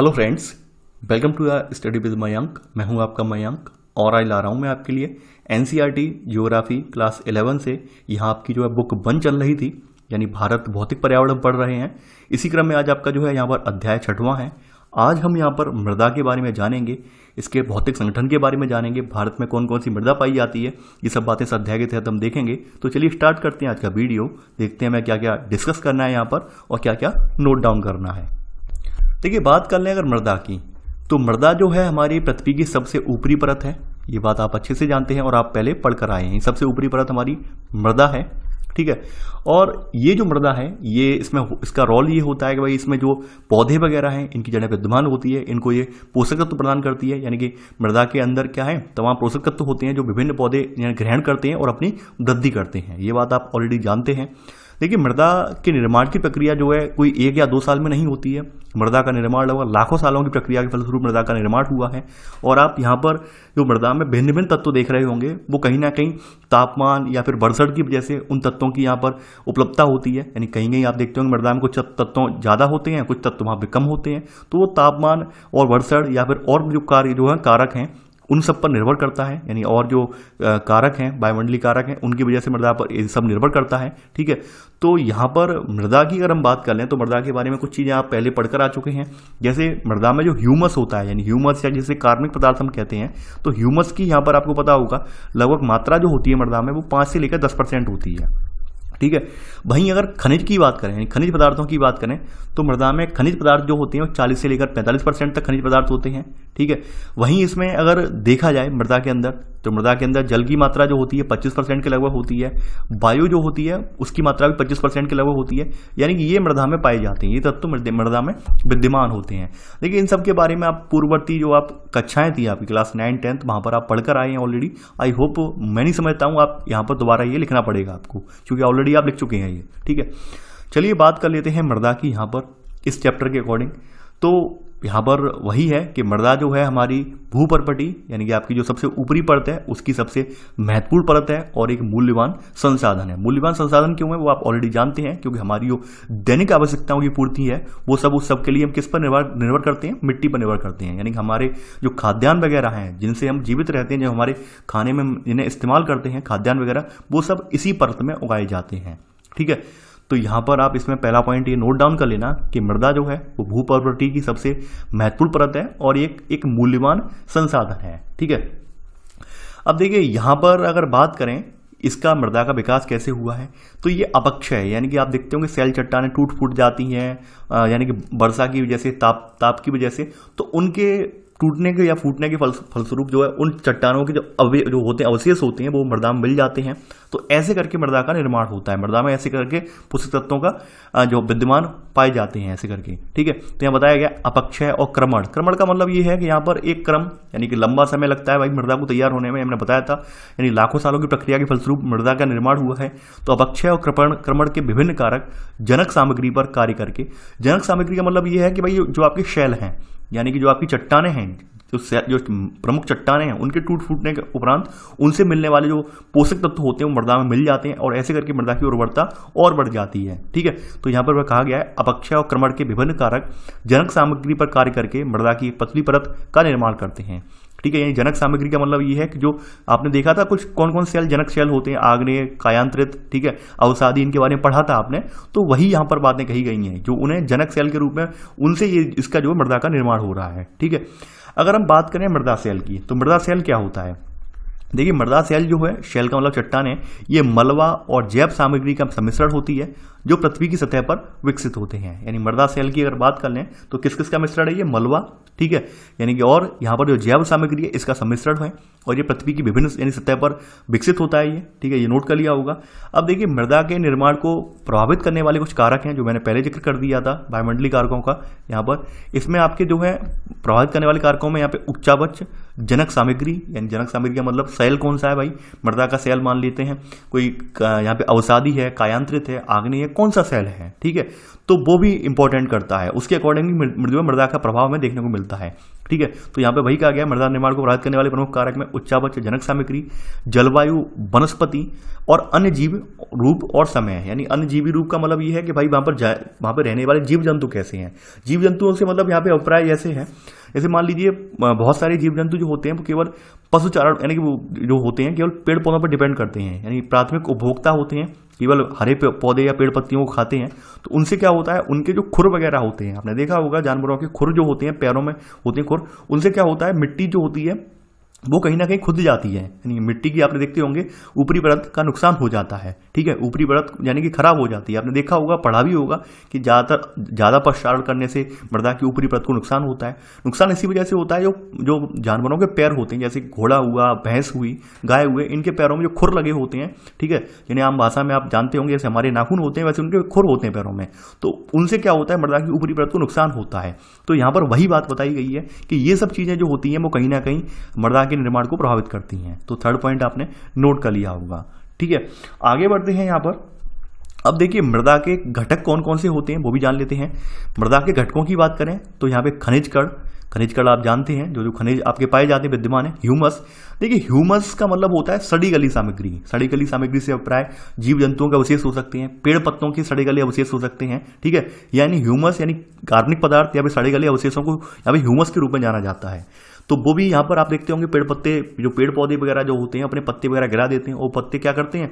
hello friends welcome to study with Mayank मैं हूं आपका मयंक और आज ला रहा हूं मैं आपके लिए एन ज्योग्राफी क्लास 11 से यहां आपकी जो है बुक बन चल रही थी यानी भारत भौतिक पर्यावरण पढ़ रहे हैं इसी क्रम में आज आपका जो है यहाँ पर अध्याय छठवां है आज हम यहाँ पर मृदा के बारे में जानेंगे इसके भौतिक संगठन के बारे में जानेंगे भारत में कौन कौन सी मृदा पाई जाती है ये सब बातें इस अध्याय के तहत हम देखेंगे तो चलिए स्टार्ट करते हैं आज का वीडियो देखते हैं मैं क्या क्या डिस्कस करना है यहाँ पर और क्या क्या नोट डाउन करना है देखिए बात कर लें अगर मृदा की तो मृदा जो है हमारी पृथ्वी की सबसे ऊपरी परत है ये बात आप अच्छे से जानते हैं और आप पहले पढ़कर आए हैं सबसे ऊपरी परत हमारी मृदा है ठीक है और ये जो मृदा है ये इसमें इसका रोल ये होता है कि भाई इसमें जो पौधे वगैरह हैं इनकी जड़ें विद्यमान होती है इनको ये पोषक तत्व प्रदान करती है यानी कि मृदा के अंदर क्या है तमाम पोषक तत्व होते हैं जो विभिन्न पौधे ग्रहण करते हैं और अपनी वृद्धि करते हैं ये बात आप ऑलरेडी जानते हैं देखिए मृदा के निर्माण की प्रक्रिया जो है कोई एक या दो साल में नहीं होती है मृदा का निर्माण लगभग लाखों सालों की प्रक्रिया के फलस्वरूप मृदा का निर्माण हुआ है और आप यहाँ पर जो मृदा में भिन्न भिन्न तत्व देख रहे होंगे वो कहीं ना कहीं तापमान या फिर बरसड़ की वजह से उन तत्वों की यहाँ पर उपलब्धता होती है यानी कहीं कहीं आप देखते होंगे मृदा में कुछ तत्व ज़्यादा होते हैं कुछ तत्व वहाँ पर कम होते हैं तो वो तापमान और बरसड़ या फिर और जो कार्य जो है कारक हैं उन सब पर निर्भर करता है यानी और जो कारक हैं वायुमंडली कारक हैं उनकी वजह से मृदा पर इन सब निर्भर करता है ठीक है तो यहाँ पर मृदा की अगर हम बात कर लें तो मृदा के बारे में कुछ चीज़ें आप पहले पढ़कर आ चुके हैं जैसे मृदा में जो ह्यूमस होता है यानी ह्यूमस या जैसे कार्मिक पदार्थ हम कहते हैं तो ह्यूमस की यहाँ पर आपको पता होगा लगभग मात्रा जो होती है मृदा में वो पाँच से लेकर दस परसेंट होती है ठीक है वहीं अगर खनिज की बात करें खनिज पदार्थों की बात करें तो मृदा में खनिज पदार्थ जो होते हैं वो चालीस से लेकर पैंतालीस परसेंट तक खनिज पदार्थ होते हैं ठीक है वहीं इसमें अगर देखा जाए मृदा के अंदर तो मृदा के अंदर जल की मात्रा जो होती है 25 परसेंट के लगभग होती है वायु जो होती है उसकी मात्रा भी 25 परसेंट के लगभग होती है यानी कि ये मृदा में पाए जाते हैं ये तत्व तो मृदा में विद्यमान होते हैं देखिए इन सब के बारे में आप पूर्ववर्ती जो आप कक्षाएं थी आपकी क्लास नाइन टेंथ वहाँ पर आप पढ़कर आए हैं ऑलरेडी आई होप मैं नहीं समझता हूँ आप यहाँ पर दोबारा ये लिखना पड़ेगा आपको क्योंकि ऑलरेडी आप लिख चुके हैं ये ठीक है चलिए बात कर लेते हैं मृदा की यहाँ पर इस चैप्टर के अकॉर्डिंग तो यहाँ पर वही है कि मृदा जो है हमारी भू परपटी यानी कि आपकी जो सबसे ऊपरी परत है उसकी सबसे महत्वपूर्ण परत है और एक मूल्यवान संसाधन है मूल्यवान संसाधन क्यों है वो आप ऑलरेडी जानते हैं क्योंकि हमारी जो दैनिक आवश्यकताओं की पूर्ति है वो सब उस सबके लिए हम किस पर निर्भर निर्भर करते हैं मिट्टी पर निर्भर करते हैं यानी कि हमारे जो खाद्यान्न वगैरह हैं जिनसे हम जीवित रहते हैं जो हमारे खाने में इन्हें इस्तेमाल करते हैं खाद्यान्न वगैरह वो सब इसी परत में उगाए जाते हैं ठीक है तो यहाँ पर आप इसमें पहला पॉइंट ये नोट डाउन कर लेना कि मृदा जो है वो भू प्रॉपर्टी की सबसे महत्वपूर्ण परत है और ये एक मूल्यवान संसाधन है ठीक है अब देखिए यहाँ पर अगर बात करें इसका मृदा का विकास कैसे हुआ है तो ये अपक्ष है यानी कि आप देखते होंगे सेल चट्टाने टूट फूट जाती हैं यानी कि वर्षा की वजह से ताप ताप की वजह से तो उनके टूटने के या फूटने के फल फलस्वरूप जो है उन चट्टानों के जो अवे जो होते हैं अवशेष होते हैं वो मृदा में मिल जाते हैं तो ऐसे करके मृदा का निर्माण होता है मृदा में ऐसे करके पोषक तत्वों का जो विद्यमान पाए जाते हैं ऐसे करके ठीक है तो यहाँ बताया गया अपक्षय और क्रमण क्रमण का मतलब ये है कि यहाँ पर एक क्रम यानी कि लंबा समय लगता है भाई मृदा को तैयार होने में हमने बताया था यानी लाखों सालों की प्रक्रिया के फलस्वरूप मृदा का निर्माण हुआ है तो अपक्षय और क्रमण क्रमण के विभिन्न कारक जनक सामग्री पर कार्य करके जनक सामग्री का मतलब ये है कि भाई जो आपके शैल हैं यानी कि जो आपकी चट्टाने हैं जो जो प्रमुख चट्टाने हैं उनके टूट फूटने के उपरांत उनसे मिलने वाले जो पोषक तत्व होते हैं वो मृदा में मिल जाते हैं और ऐसे करके मृदा की उर्वरता और बढ़ जाती है ठीक है तो यहाँ पर कहा गया है अपक्षय और क्रमण के विभिन्न कारक जनक सामग्री पर कार्य करके मृदा की पतली परत का निर्माण करते हैं ठीक है यानी जनक सामग्री का मतलब ये है कि जो आपने देखा था कुछ कौन कौन सेल जनक सेल होते हैं आग्नेय कायांत्रित ठीक है अवसादी इनके बारे में पढ़ा था आपने तो वही यहाँ पर बातें कही गई हैं जो उन्हें जनक सेल के रूप में उनसे ये इसका जो मृदा का निर्माण हो रहा है ठीक है अगर हम बात करें मृदा सेल की तो मृदा सेल क्या होता है देखिए मृदा सेल जो है शेल का मतलब चट्टान है ये मलवा और जैव सामग्री का सम्मिश्रण होती है जो पृथ्वी की सतह पर विकसित होते हैं यानी मृदा सेल की अगर बात कर लें तो किस किस का मिश्रण है ये मलवा ठीक है यानी कि और यहाँ पर जो जैव सामग्री है इसका सम्मिश्रण है और ये पृथ्वी की विभिन्न यानी सतह पर विकसित होता है ये ठीक है ये नोट कर लिया होगा अब देखिए मृदा के निर्माण को प्रभावित करने वाले कुछ कारक हैं जो मैंने पहले जिक्र कर दिया था वायुमंडली कारकों का यहाँ पर इसमें आपके जो है प्रभावित करने वाले कारकों में यहाँ पे उच्चावच जनक सामग्री यानी जनक सामग्री का मतलब सेल कौन सा है भाई मृदा का सेल मान लेते हैं कोई यहाँ पे अवसादी है कायांत्रित है आग्नेय है कौन सा सेल है ठीक है तो वो भी इंपॉर्टेंट करता है उसके अकॉर्डिंगली मृदा मृदा का प्रभाव हमें देखने को मिलता है ठीक है तो यहां पे वही कहा गया मृदा निर्माण को प्रभावित करने वाले प्रमुख कारक में उच्चावच जनक सामग्री जलवायु वनस्पति और अन्य जीव रूप और समय है यानी अन्य जीवी रूप का मतलब यह है कि भाई वहां पर वहां पर रहने वाले जीव जंतु कैसे हैं जीव जंतुओं से मतलब यहाँ पे अभिप्राय जैसे हैं जैसे मान लीजिए बहुत सारे जीव जंतु जो होते हैं वो केवल पशुचारण यानी कि वो जो होते हैं केवल पेड़ पौधों पर डिपेंड करते हैं यानी प्राथमिक उपभोक्ता होते हैं केवल हरे पौधे या पेड़ पत्तियों को खाते हैं तो उनसे क्या होता है उनके जो खुर वगैरह होते हैं आपने देखा होगा जानवरों के खुर जो होते हैं पैरों में होते हैं खुर उनसे क्या होता है मिट्टी जो होती है वो कहीं ना कहीं खुद जाती है यानी मिट्टी की आपने देखते होंगे ऊपरी परत का नुकसान हो जाता है ठीक है ऊपरी परत यानी कि खराब हो जाती है आपने देखा होगा पढ़ा भी होगा कि ज़्यादातर ज़्यादा पश्चारण करने से मृदा की ऊपरी परत को नुकसान होता है नुकसान इसी वजह से होता है जो जो जानवरों के पैर होते हैं जैसे घोड़ा हुआ भैंस हुई गाय हुए इनके पैरों में जो खुर लगे होते हैं ठीक है यानी आम भाषा में आप जानते होंगे जैसे हमारे नाखून होते हैं वैसे उनके खुर होते हैं पैरों में तो उनसे क्या होता है मृदा की ऊपरी परत को नुकसान होता है तो यहाँ पर वही बात बताई गई है कि ये सब चीज़ें जो होती हैं वो कहीं ना कहीं मृदा के निर्माण को प्रभावित करती हैं तो थर्ड पॉइंट आपने नोट कर लिया होगा ठीक है आगे बढ़ते हैं यहां पर अब देखिए मृदा के घटक कौन कौन से होते हैं वो भी जान लेते हैं मृदा के घटकों की बात करें तो यहां पे खनिज कण खनिज कड़ आप जानते हैं जो जो खनिज आपके पाए जाते हैं विद्यमान है ह्यूमस देखिए ह्यूमस का मतलब होता है सड़ी गली सामग्री सड़ी गली सामग्री से अभिप्राय जीव जंतुओं के अवशेष हो सकते हैं पेड़ पत्तों के सड़े गले अवशेष हो सकते हैं ठीक है यानी ह्यूमस यानी कार्बनिक पदार्थ या फिर सड़े गले अवशेषों को या फिर ह्यूमस के रूप में जाना जाता है तो वो भी यहाँ पर आप देखते होंगे पेड़ पत्ते जो पेड़ पौधे वगैरह जो होते हैं अपने पत्ते वगैरह गिरा देते हैं वो पत्ते क्या करते हैं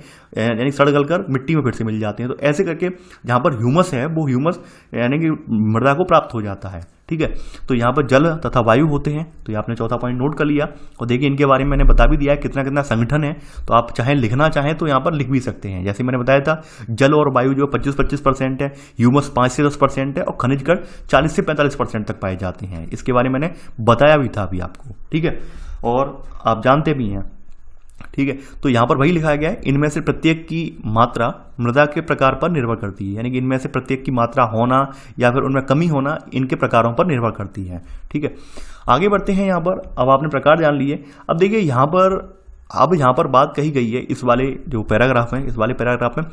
यानी सड़ गल कर मिट्टी में फिर से मिल जाते हैं तो ऐसे करके जहाँ पर ह्यूमस है वो ह्यूमस यानी कि मृदा को प्राप्त हो जाता है ठीक है तो यहाँ पर जल तथा वायु होते हैं तो ये आपने चौथा पॉइंट नोट कर लिया और देखिए इनके बारे में मैंने बता भी दिया है कितना कितना संगठन है तो आप चाहे लिखना चाहें तो यहाँ पर लिख भी सकते हैं जैसे मैंने बताया था जल और वायु जो पच्चीस पच्चीस परसेंट है ह्यूमस पाँच से दस परसेंट है और खनिज कर चालीस से पैंतालीस परसेंट तक पाए जाते हैं इसके बारे में मैंने बताया भी था अभी आपको ठीक है और आप जानते भी हैं ठीक है तो यहां पर वही लिखा गया है इनमें से प्रत्येक की मात्रा मृदा के प्रकार पर निर्भर करती है यानी कि इनमें से प्रत्येक की मात्रा होना या फिर उनमें कमी होना इनके प्रकारों पर निर्भर करती है ठीक है आगे बढ़ते हैं यहां पर अब आपने प्रकार जान लिए अब देखिए यहां पर अब यहां पर बात कही गई है इस वाले जो पैराग्राफ में इस वाले पैराग्राफ में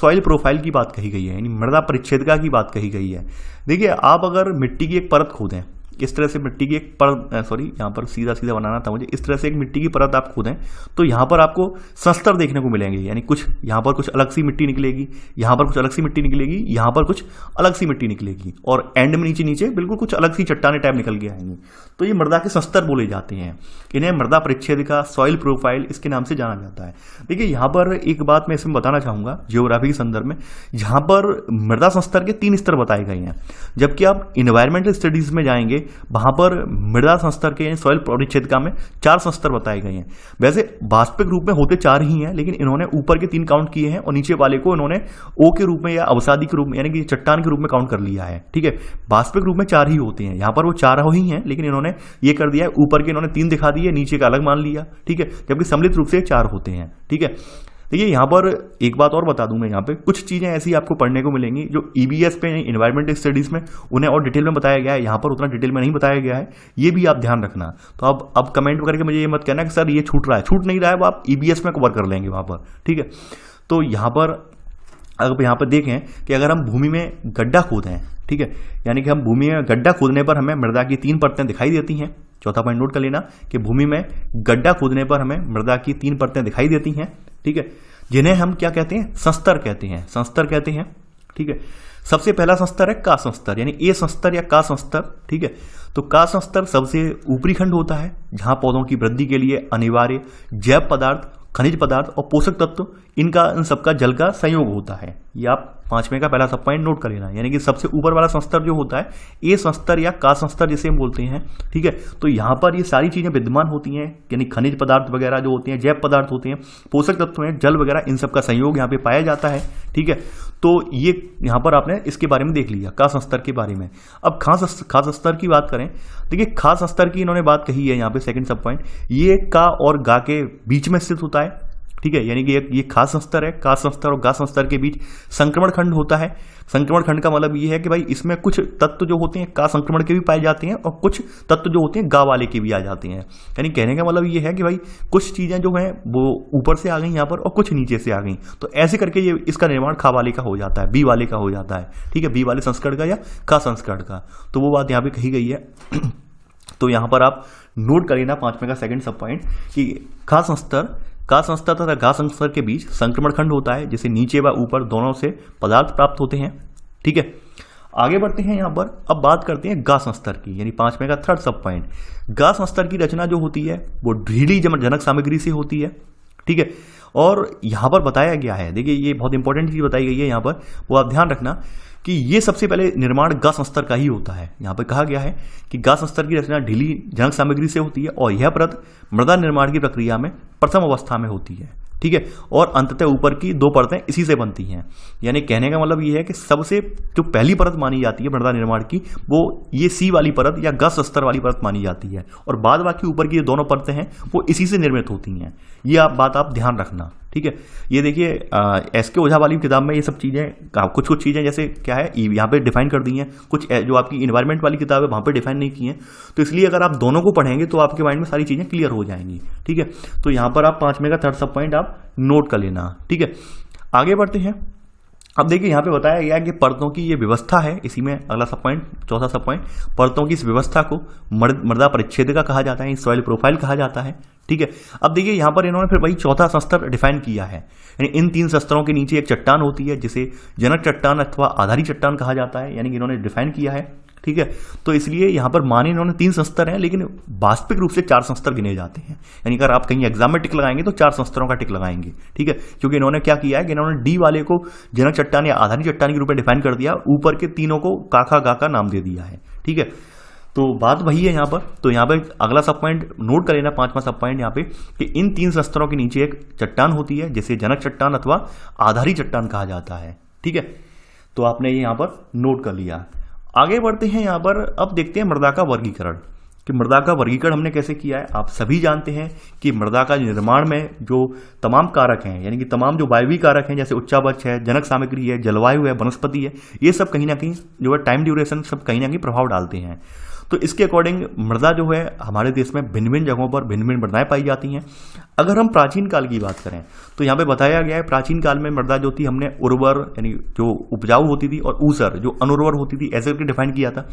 सॉइल प्रोफाइल की बात कही गई है यानी मृदा परिच्छेदका की बात कही गई है देखिए आप अगर मिट्टी की एक परत खोदें इस तरह से मिट्टी की एक परत सॉरी यहाँ पर सीधा सीधा बनाना था मुझे इस तरह से एक मिट्टी की परत आप खोदें तो यहाँ पर आपको संस्तर देखने को मिलेंगे यानी कुछ यहाँ पर कुछ अलग सी मिट्टी निकलेगी यहाँ पर कुछ अलग सी मिट्टी निकलेगी यहाँ पर कुछ अलग सी मिट्टी निकलेगी और एंड में नीचे नीचे बिल्कुल कुछ अलग सी चट्टाने टाइप निकल के आएंगी तो ये मृदा के संस्तर बोले जाते हैं इन्हें मृदा परिच्छेद का सॉइल प्रोफाइल इसके नाम से जाना जाता है देखिए यहाँ पर एक बात मैं इसमें बताना चाहूँगा जियोग्राफी के संदर्भ में यहाँ पर मृदा संस्तर के तीन स्तर बताए गए हैं जबकि आप इन्वायरमेंटल स्टडीज़ में जाएंगे वहां पर मृदा संस्तर के यानी सॉइल परिच्छेदिका में चार संस्तर बताए गए हैं वैसे वास्तविक रूप में होते चार ही हैं लेकिन इन्होंने ऊपर के तीन काउंट किए हैं और नीचे वाले को इन्होंने ओ के रूप में या अवसादी के रूप में यानी कि चट्टान के रूप में काउंट कर लिया है ठीक है वास्तविक रूप में चार ही होते हैं यहां पर वो चार हो ही हैं लेकिन इन्होंने ये कर दिया है ऊपर के इन्होंने तीन दिखा दिए नीचे का अलग मान लिया ठीक है जबकि सम्मिलित रूप से चार होते हैं ठीक है देखिए यहाँ पर एक बात और बता दूँ मैं यहाँ पे कुछ चीज़ें ऐसी आपको पढ़ने को मिलेंगी जो ई बी एस पे इन्वायरमेंट स्टडीज़ में उन्हें और डिटेल में बताया गया है यहाँ पर उतना डिटेल में नहीं बताया गया है ये भी आप ध्यान रखना तो अब अब कमेंट करके मुझे ये मत कहना कि सर ये छूट रहा है छूट नहीं रहा है वो आप ई e में कवर कर लेंगे वहाँ पर ठीक है तो यहाँ पर अगर यहाँ पर देखें कि अगर हम भूमि में गड्ढा खोद हैं ठीक है यानी कि हम भूमि में गड्ढा खोदने पर हमें मृदा की तीन परतें दिखाई देती हैं चौथा पॉइंट नोट कर लेना कि भूमि में गड्ढा खोदने पर हमें मृदा की तीन परतें दिखाई देती हैं ठीक है जिन्हें हम क्या कहते हैं संस्तर कहते हैं संस्तर कहते हैं ठीक है सबसे पहला संस्तर है का संस्तर यानी ए संस्तर या का संस्तर ठीक है तो का संस्तर सबसे ऊपरी खंड होता है जहां पौधों की वृद्धि के लिए अनिवार्य जैव पदार्थ खनिज पदार्थ और पोषक तत्व इनका इन सबका जल का संयोग होता है ये आप पांचवें का पहला सब पॉइंट नोट कर लेना यानी कि सबसे ऊपर वाला संस्तर जो होता है ए संस्तर या का संस्तर जिसे हम बोलते हैं ठीक है तो यहां पर ये सारी चीज़ें विद्यमान होती हैं यानी खनिज पदार्थ वगैरह जो होते हैं जैव पदार्थ होते हैं पोषक तत्व हैं जल वगैरह इन सब का संयोग यहाँ पे पाया जाता है ठीक है तो ये यहां पर आपने इसके बारे में देख लिया खास स्तर के बारे में अब खास खास स्तर की बात करें देखिए खास स्तर की इन्होंने बात कही है यहां पे सेकंड सब पॉइंट ये का और गा के बीच में स्थित होता है ठीक है यानी कि ये, ये खास संस्तर है खास संस्तर और घास संस्तर के बीच संक्रमण खंड होता है संक्रमण खंड का मतलब ये है कि भाई इसमें कुछ तत्व जो होते हैं का संक्रमण के भी पाए जाते हैं और कुछ तत्व जो होते हैं गा वाले के भी आ जाते हैं यानी कहने का मतलब ये है कि भाई कुछ चीज़ें जो हैं वो ऊपर से आ गई यहाँ पर और कुछ नीचे से आ गई तो ऐसे करके ये इसका निर्माण खा वाले का हो जाता है बी वाले का हो जाता है ठीक है बी वाले संस्करण का या खा संस्करण का तो वो बात यहाँ पर कही गई है तो यहाँ पर आप नोट कर लेना पाँचवें का सेकंड सब पॉइंट कि खास संस्तर का संस्था तथा घास संस्था के बीच संक्रमण खंड होता है जिसे नीचे व ऊपर दोनों से पदार्थ प्राप्त होते हैं ठीक है आगे बढ़ते हैं यहाँ पर अब बात करते हैं घास संस्तर की यानी पांचवें का थर्ड सब पॉइंट घास संस्तर की रचना जो होती है वो ढीली जनक सामग्री से होती है ठीक है और यहाँ पर बताया गया है देखिए ये बहुत इंपॉर्टेंट चीज़ बताई गई है यहाँ पर वो आप ध्यान रखना कि ये सबसे पहले निर्माण गा संस्तर का ही होता है यहाँ पर कहा गया है कि गा संस्तर की रचना ढीली जनक सामग्री से होती है और यह परत मृदा निर्माण की प्रक्रिया में प्रथम अवस्था में होती है ठीक है और अंततः ऊपर की दो परतें इसी से बनती हैं यानी कहने का मतलब यह है कि सबसे जो पहली परत मानी जाती है मृदा निर्माण की वो ये सी वाली परत या गस स्तर वाली परत मानी जाती है और बाद बाकी ऊपर की जो दोनों परतें हैं वो इसी से निर्मित होती हैं ये आप बात आप ध्यान रखना ठीक है ये देखिए एस के ओझा वाली किताब में ये सब चीज़ें कुछ कुछ चीज़ें जैसे क्या है यहाँ पे डिफाइन कर दी हैं कुछ जो आपकी इन्वायरमेंट वाली किताब है वहाँ पे डिफाइन नहीं की हैं तो इसलिए अगर आप दोनों को पढ़ेंगे तो आपके माइंड में सारी चीज़ें क्लियर हो जाएंगी ठीक है तो यहाँ पर आप पाँचवें का थर्ड सब पॉइंट आप नोट कर लेना ठीक है आगे बढ़ते हैं अब देखिए यहाँ पे बताया गया कि परतों की ये व्यवस्था है इसी में अगला सब पॉइंट चौथा सब पॉइंट परतों की इस व्यवस्था को मर्द मर्दा परिच्छेद का कहा जाता है सॉइल प्रोफाइल कहा जाता है ठीक है अब देखिए यहाँ पर इन्होंने फिर वही चौथा शस्त्र डिफाइन किया है यानी इन तीन शस्त्रों के नीचे एक चट्टान होती है जिसे जनक चट्टान अथवा आधारी चट्टान कहा जाता है यानी कि इन्होंने डिफाइन किया है ठीक है तो इसलिए यहां पर माने इन्होंने तीन संस्तर हैं लेकिन वास्तविक रूप से चार संस्तर गिने जाते हैं यानी अगर आप कहीं एग्जाम में टिक लगाएंगे तो चार संस्तरों का टिक लगाएंगे ठीक है क्योंकि इन्होंने क्या किया है कि इन्होंने डी वाले को जनक चट्टान या आधारित चट्टान के रूप में डिफाइन कर दिया ऊपर के तीनों को काका गाका नाम दे दिया है ठीक है तो बात वही है यहाँ पर तो यहाँ पर अगला सब पॉइंट नोट कर लेना पांचवा सब पॉइंट यहाँ पे कि इन तीन संस्तरों के नीचे एक चट्टान होती है जिसे जनक चट्टान अथवा आधारी चट्टान कहा जाता है ठीक है तो आपने ये यहाँ पर नोट कर लिया आगे बढ़ते हैं यहाँ पर अब देखते हैं मृदा का वर्गीकरण कि मृदा का वर्गीकरण हमने कैसे किया है आप सभी जानते हैं कि मृदा का निर्माण में जो तमाम कारक हैं यानी कि तमाम जो वायवी कारक हैं जैसे उच्चावच है जनक सामग्री है जलवायु है वनस्पति है ये सब कहीं ना कहीं जो है टाइम ड्यूरेशन सब कहीं ना कहीं प्रभाव डालते हैं तो इसके अकॉर्डिंग मृदा जो है हमारे देश में भिन्न भिन्न जगहों पर भिन्न भिन्न मृदाएँ पाई जाती हैं अगर हम प्राचीन काल की बात करें तो यहाँ पे बताया गया है प्राचीन काल में मृदा जो थी हमने उर्वर यानी जो उपजाऊ होती थी और ऊसर जो अनुर्वर होती थी ऐसे करके डिफाइन किया था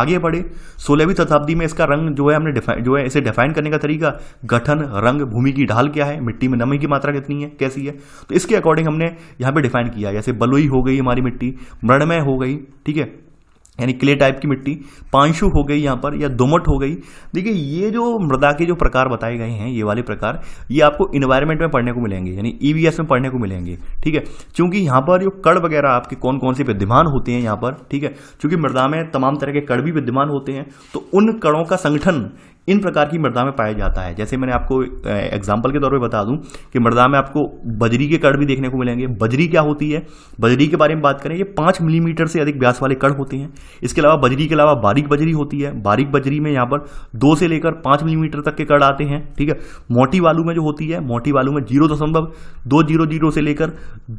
आगे बढ़े सोलहवीं शताब्दी में इसका रंग जो है हमने जो है इसे डिफाइन करने का तरीका गठन रंग भूमि की ढाल क्या है मिट्टी में नमी की मात्रा कितनी है कैसी है तो इसके अकॉर्डिंग हमने यहाँ पे डिफाइन किया जैसे बलुई हो गई हमारी मिट्टी मृणमय हो गई ठीक है यानी क्ले टाइप की मिट्टी पांशु हो गई यहाँ पर या दोमट हो गई देखिए ये जो मृदा के जो प्रकार बताए गए हैं ये वाले प्रकार ये आपको इन्वायरमेंट में पढ़ने को मिलेंगे यानी ई e में पढ़ने को मिलेंगे ठीक है क्योंकि यहाँ पर जो कड़ वगैरह आपके कौन कौन से विद्यमान होते हैं यहाँ पर ठीक है चूंकि मृदा में तमाम तरह के कड़ भी विद्यमान होते हैं तो उन कड़ों का संगठन इन प्रकार की मृदा में पाया जाता है जैसे मैंने आपको एग्जाम्पल के तौर पर बता दूं कि मृदा में आपको बजरी के कड़ भी देखने को मिलेंगे बजरी क्या होती है बजरी के बारे में बात करें ये पाँच मिलीमीटर से अधिक व्यास वाले कड़ होते हैं इसके अलावा बजरी के अलावा बारीक बजरी होती है बारीक बजरी में यहाँ पर दो से लेकर पाँच मिलीमीटर तक के कड़ आते हैं ठीक है मोटी बालू में जो होती है मोटी बालू में जीरो दशमलव दो जीरो जीरो से लेकर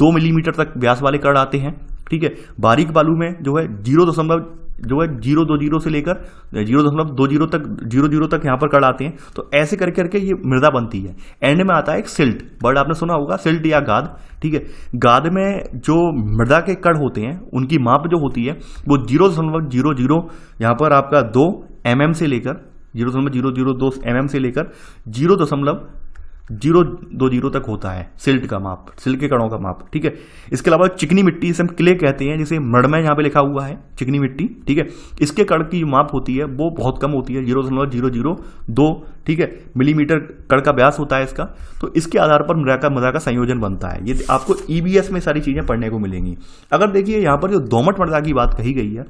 दो मिलीमीटर तक व्यास वाले कड़ आते हैं ठीक है बारीक बालू में जो है जीरो दशमलव जो है जीरो दो जीरो से लेकर जीरो दशमलव दो जीरो तक जीरो जीरो तक यहां पर कड़ आते हैं तो ऐसे करके करके ये मृदा बनती है एंड में आता है एक सिल्ट बर्ड आपने सुना होगा सिल्ट या गाद ठीक है गाद में जो मृदा के कड़ होते हैं उनकी माप जो होती है वो जीरो दशमलव जीरो जीरो यहां पर आपका दो एम mm से लेकर जीरो दशमलव जीरो जीरो दो एम से लेकर जीरो दशमलव जीरो दो जीरो तक होता है सिल्ट का माप सिल्ट के कणों का माप ठीक है इसके अलावा चिकनी मिट्टी जिसे हम क्ले कहते हैं जिसे मड़मय यहाँ पे लिखा हुआ है चिकनी मिट्टी ठीक है इसके कण की जो माप होती है वो बहुत कम होती है जीरो दशमलव जीरो जीरो दो ठीक है मिलीमीटर कण का व्यास होता है इसका तो इसके आधार पर मृदा का मृदा का संयोजन बनता है ये आपको ई e में सारी चीज़ें पढ़ने को मिलेंगी अगर देखिए यहाँ पर जो दोमट मृदा की बात कही गई है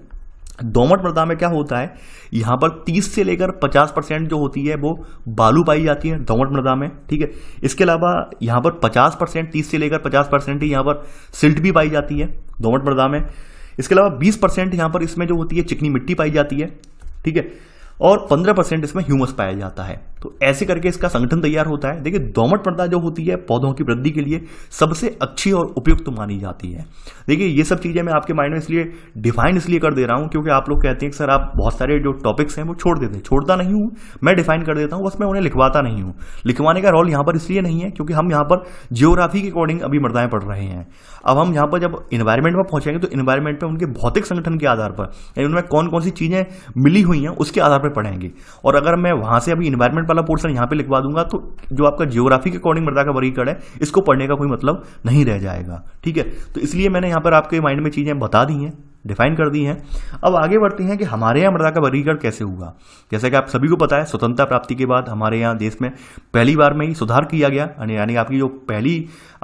दोमट मृदा में क्या होता है यहां पर 30 से लेकर 50 परसेंट जो होती है वो बालू पाई जाती है दोमट मृदा में ठीक है इसके अलावा यहां पर 50 परसेंट तीस से लेकर 50 परसेंट ही यहां पर सिल्ट भी पाई जाती है दोमट मृदा में इसके अलावा 20 परसेंट यहां पर इसमें जो होती है चिकनी मिट्टी पाई जाती है ठीक है और 15 परसेंट इसमें ह्यूमस पाया जाता है तो ऐसे करके इसका संगठन तैयार होता है देखिए दोमट मृदा जो होती है पौधों की वृद्धि के लिए सबसे अच्छी और उपयुक्त मानी जाती है देखिए ये सब चीज़ें मैं आपके माइंड में इसलिए डिफाइन इसलिए कर दे रहा हूँ क्योंकि आप लोग कहते हैं कि सर आप बहुत सारे जो टॉपिक्स हैं वो छोड़ देते हैं छोड़ता नहीं हूँ मैं डिफाइन कर देता हूँ बस मैं उन्हें लिखवाता नहीं हूँ लिखवाने का रोल यहाँ पर इसलिए नहीं है क्योंकि हम यहाँ पर जियोग्राफी के अकॉर्डिंग अभी मृदाएं पढ़ रहे हैं अब हम यहाँ पर जब इन्वायरमेंट में पहुंचेंगे तो इन्वायरमेंट पर उनके भौतिक संगठन के आधार पर यानी उनमें कौन कौन सी चीज़ें मिली हुई हैं उसके आधार पर पे पढ़ेंगे और अगर मैं वहां से अभी इन्वायरमेंट वाला पोर्सन यहां पे लिखवा दूंगा तो जो आपका जियोग्राफी के अकॉर्डिंग मृदा का वर्गीकरण है इसको पढ़ने का कोई मतलब नहीं रह जाएगा ठीक है तो इसलिए मैंने यहां पर आपके माइंड में चीज़ें बता दी हैं डिफाइन कर दी हैं अब आगे बढ़ते हैं कि हमारे यहाँ मृदा का वर्गीकरण कैसे हुआ जैसा कि आप सभी को पता है स्वतंत्रता प्राप्ति के बाद हमारे यहाँ देश में पहली बार में ही सुधार किया गया यानी आपकी जो पहली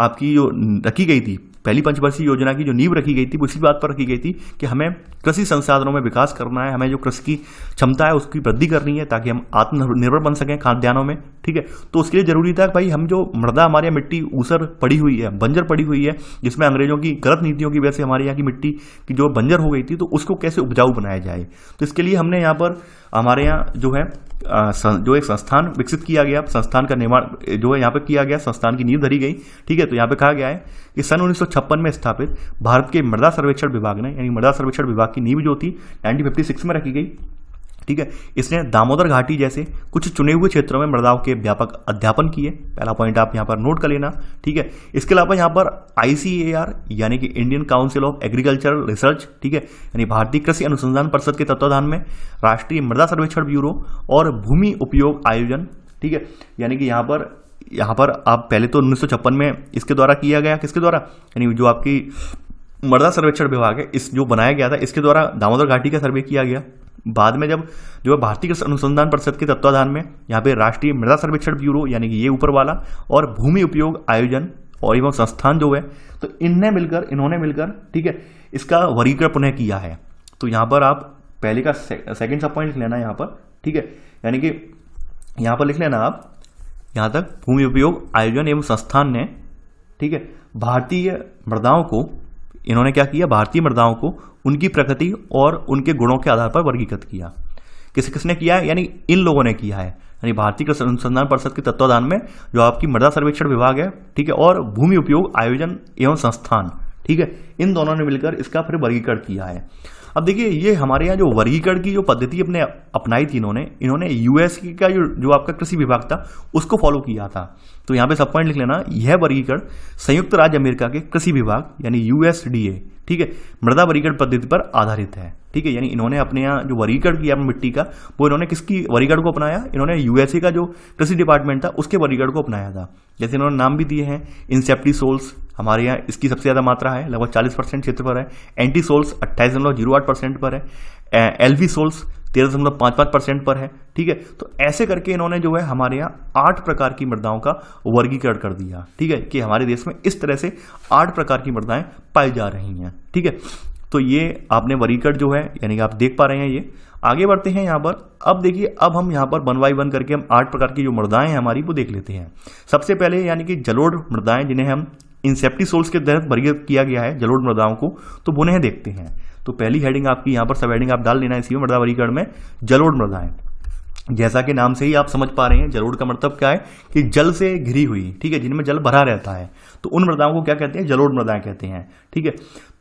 आपकी जो रखी गई थी पहली पंचवर्षीय योजना की जो नींव रखी गई थी वो इसी बात पर रखी गई थी कि हमें कृषि संसाधनों में विकास करना है हमें जो कृषि की क्षमता है उसकी वृद्धि करनी है ताकि हम आत्मनिर्भर बन सकें खाद्यान्नों में ठीक है तो उसके लिए जरूरी था कि भाई हम जो मृदा हमारे यहाँ मिट्टी ऊसर पड़ी हुई है बंजर पड़ी हुई है जिसमें अंग्रेजों की गलत नीतियों की वजह से हमारे यहाँ की मिट्टी की जो बंजर हो गई थी तो उसको कैसे उपजाऊ बनाया जाए तो इसके लिए हमने यहाँ पर हमारे यहाँ जो है जो एक संस्थान विकसित किया गया संस्थान का निर्माण जो है यहाँ पर किया गया संस्थान की नींव धरी गई ठीक है तो यहाँ पे कहा गया है कि सन उन्नीस में स्थापित भारत के मृदा सर्वेक्षण विभाग ने यानी मृदा सर्वेक्षण विभाग की नींव जो थी नाइनटीन में रखी गई ठीक है इसने दामोदर घाटी जैसे कुछ चुने हुए क्षेत्रों में मृदाओं के व्यापक अध्यापन किए पहला पॉइंट आप यहाँ पर नोट कर लेना ठीक है इसके अलावा यहाँ पर आईसीएआर यानी कि Indian council of agriculture research ठीक है यानी भारतीय कृषि अनुसंधान परिषद के तत्वाधान में राष्ट्रीय मृदा सर्वेक्षण ब्यूरो और भूमि उपयोग आयोजन ठीक है यानी कि यहाँ पर यहाँ पर आप पहले तो उन्नीस में इसके द्वारा किया गया किसके द्वारा यानी जो आपकी मृदा सर्वेक्षण विभाग है इस जो बनाया गया था इसके द्वारा दामोदर घाटी का सर्वे किया गया बाद में जब जो है भारतीय अनुसंधान परिषद के तत्वाधान में यहाँ पे राष्ट्रीय मृदा सर्वेक्षण ब्यूरो यानी कि ये ऊपर वाला और भूमि उपयोग आयोजन और एवं संस्थान जो है तो इनने मिलकर इन्होंने मिलकर ठीक है इसका वर्गीकरण पुनः किया है तो यहाँ पर आप पहले का सेकेंड सब पॉइंट लिख लेना यहाँ पर ठीक है यानी कि यहाँ पर लिख लेना आप यहाँ तक भूमि उपयोग आयोजन एवं संस्थान ने ठीक है भारतीय मृदाओं को इन्होंने क्या किया भारतीय मृदाओं को उनकी प्रकृति और उनके गुणों के आधार पर वर्गीकृत किया किस किसने किया है यानी इन लोगों ने किया है यानी भारतीय कृषि अनुसंधान परिषद के तत्वाधान में जो आपकी मृदा सर्वेक्षण विभाग है ठीक है और भूमि उपयोग आयोजन एवं संस्थान ठीक है इन दोनों ने मिलकर इसका फिर वर्गीकरण किया है अब देखिए ये हमारे यहाँ जो वर्गीकरण की जो पद्धति अपने अपनाई थी इन्होंने इन्होंने यूएस का जो जो आपका कृषि विभाग था उसको फॉलो किया था तो यहां पे सब पॉइंट लिख लेना यह वर्गीकरण संयुक्त राज्य अमेरिका के कृषि विभाग यानी यूएसडीए ठीक है मृदा वर्गीकरण पद्धति पर आधारित है ठीक है यानी इन्होंने अपने यहाँ जो वर्गीकरण किया मिट्टी का वो इन्होंने किसकी वर्गीकरण को अपनाया इन्होंने यूएसए का जो कृषि डिपार्टमेंट था उसके वर्गीकरण को अपनाया था जैसे इन्होंने नाम भी दिए हैं इंसेप्टी सोल्स हमारे यहाँ इसकी सबसे ज़्यादा मात्रा है लगभग 40 परसेंट क्षेत्र पर है एंटी सोल्स अट्ठाईस जीरो आठ परसेंट पर है एलवी सोल्स तेरह दशमलव पांच पांच परसेंट पर है ठीक है तो ऐसे करके इन्होंने जो है हमारे यहाँ आठ प्रकार की मृदाओं का वर्गीकरण कर दिया ठीक है कि हमारे देश में इस तरह से आठ प्रकार की मृदाएं पाई जा रही हैं ठीक है तो ये आपने वर्गीकरण जो है यानी कि आप देख पा रहे हैं ये आगे बढ़ते हैं यहाँ पर अब देखिए अब हम यहाँ पर वन बाई वन करके हम आठ प्रकार की जो मृदाएं हैं हमारी वो देख लेते हैं सबसे पहले यानी कि जलोढ़ मृदाएं जिन्हें हम इंसेप्टिसोल्स के तहत वर्गीकृत किया गया है जलोड़ मृदाओं को तो वो देखते हैं तो पहली हेडिंग आपकी यहां पर सब हेडिंग आप डाल लेना इसी में मृदा वर्गीकरण में जलोड़ मृदाएं जैसा कि नाम से ही आप समझ पा रहे हैं जलोड़ का मतलब क्या है कि जल से घिरी हुई ठीक है जिनमें जल भरा रहता है तो उन मृदाओं को क्या कहते हैं जलोड़ मृदाएं कहते हैं ठीक है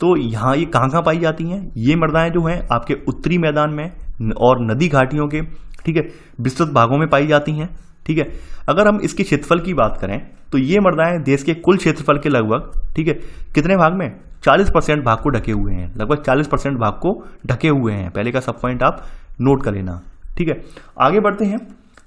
तो यहाँ ये कहाँ कहाँ पाई जाती हैं ये मृदाएं जो हैं आपके उत्तरी मैदान में और नदी घाटियों के ठीक है विस्तृत भागों में पाई जाती हैं ठीक है अगर हम इसके क्षेत्रफल की बात करें तो ये मृदाएं देश के कुल क्षेत्रफल के लगभग ठीक है कितने भाग में 40 परसेंट भाग को ढके हुए हैं लगभग 40 परसेंट भाग को ढके हुए हैं पहले का सब पॉइंट आप नोट कर लेना ठीक है आगे बढ़ते हैं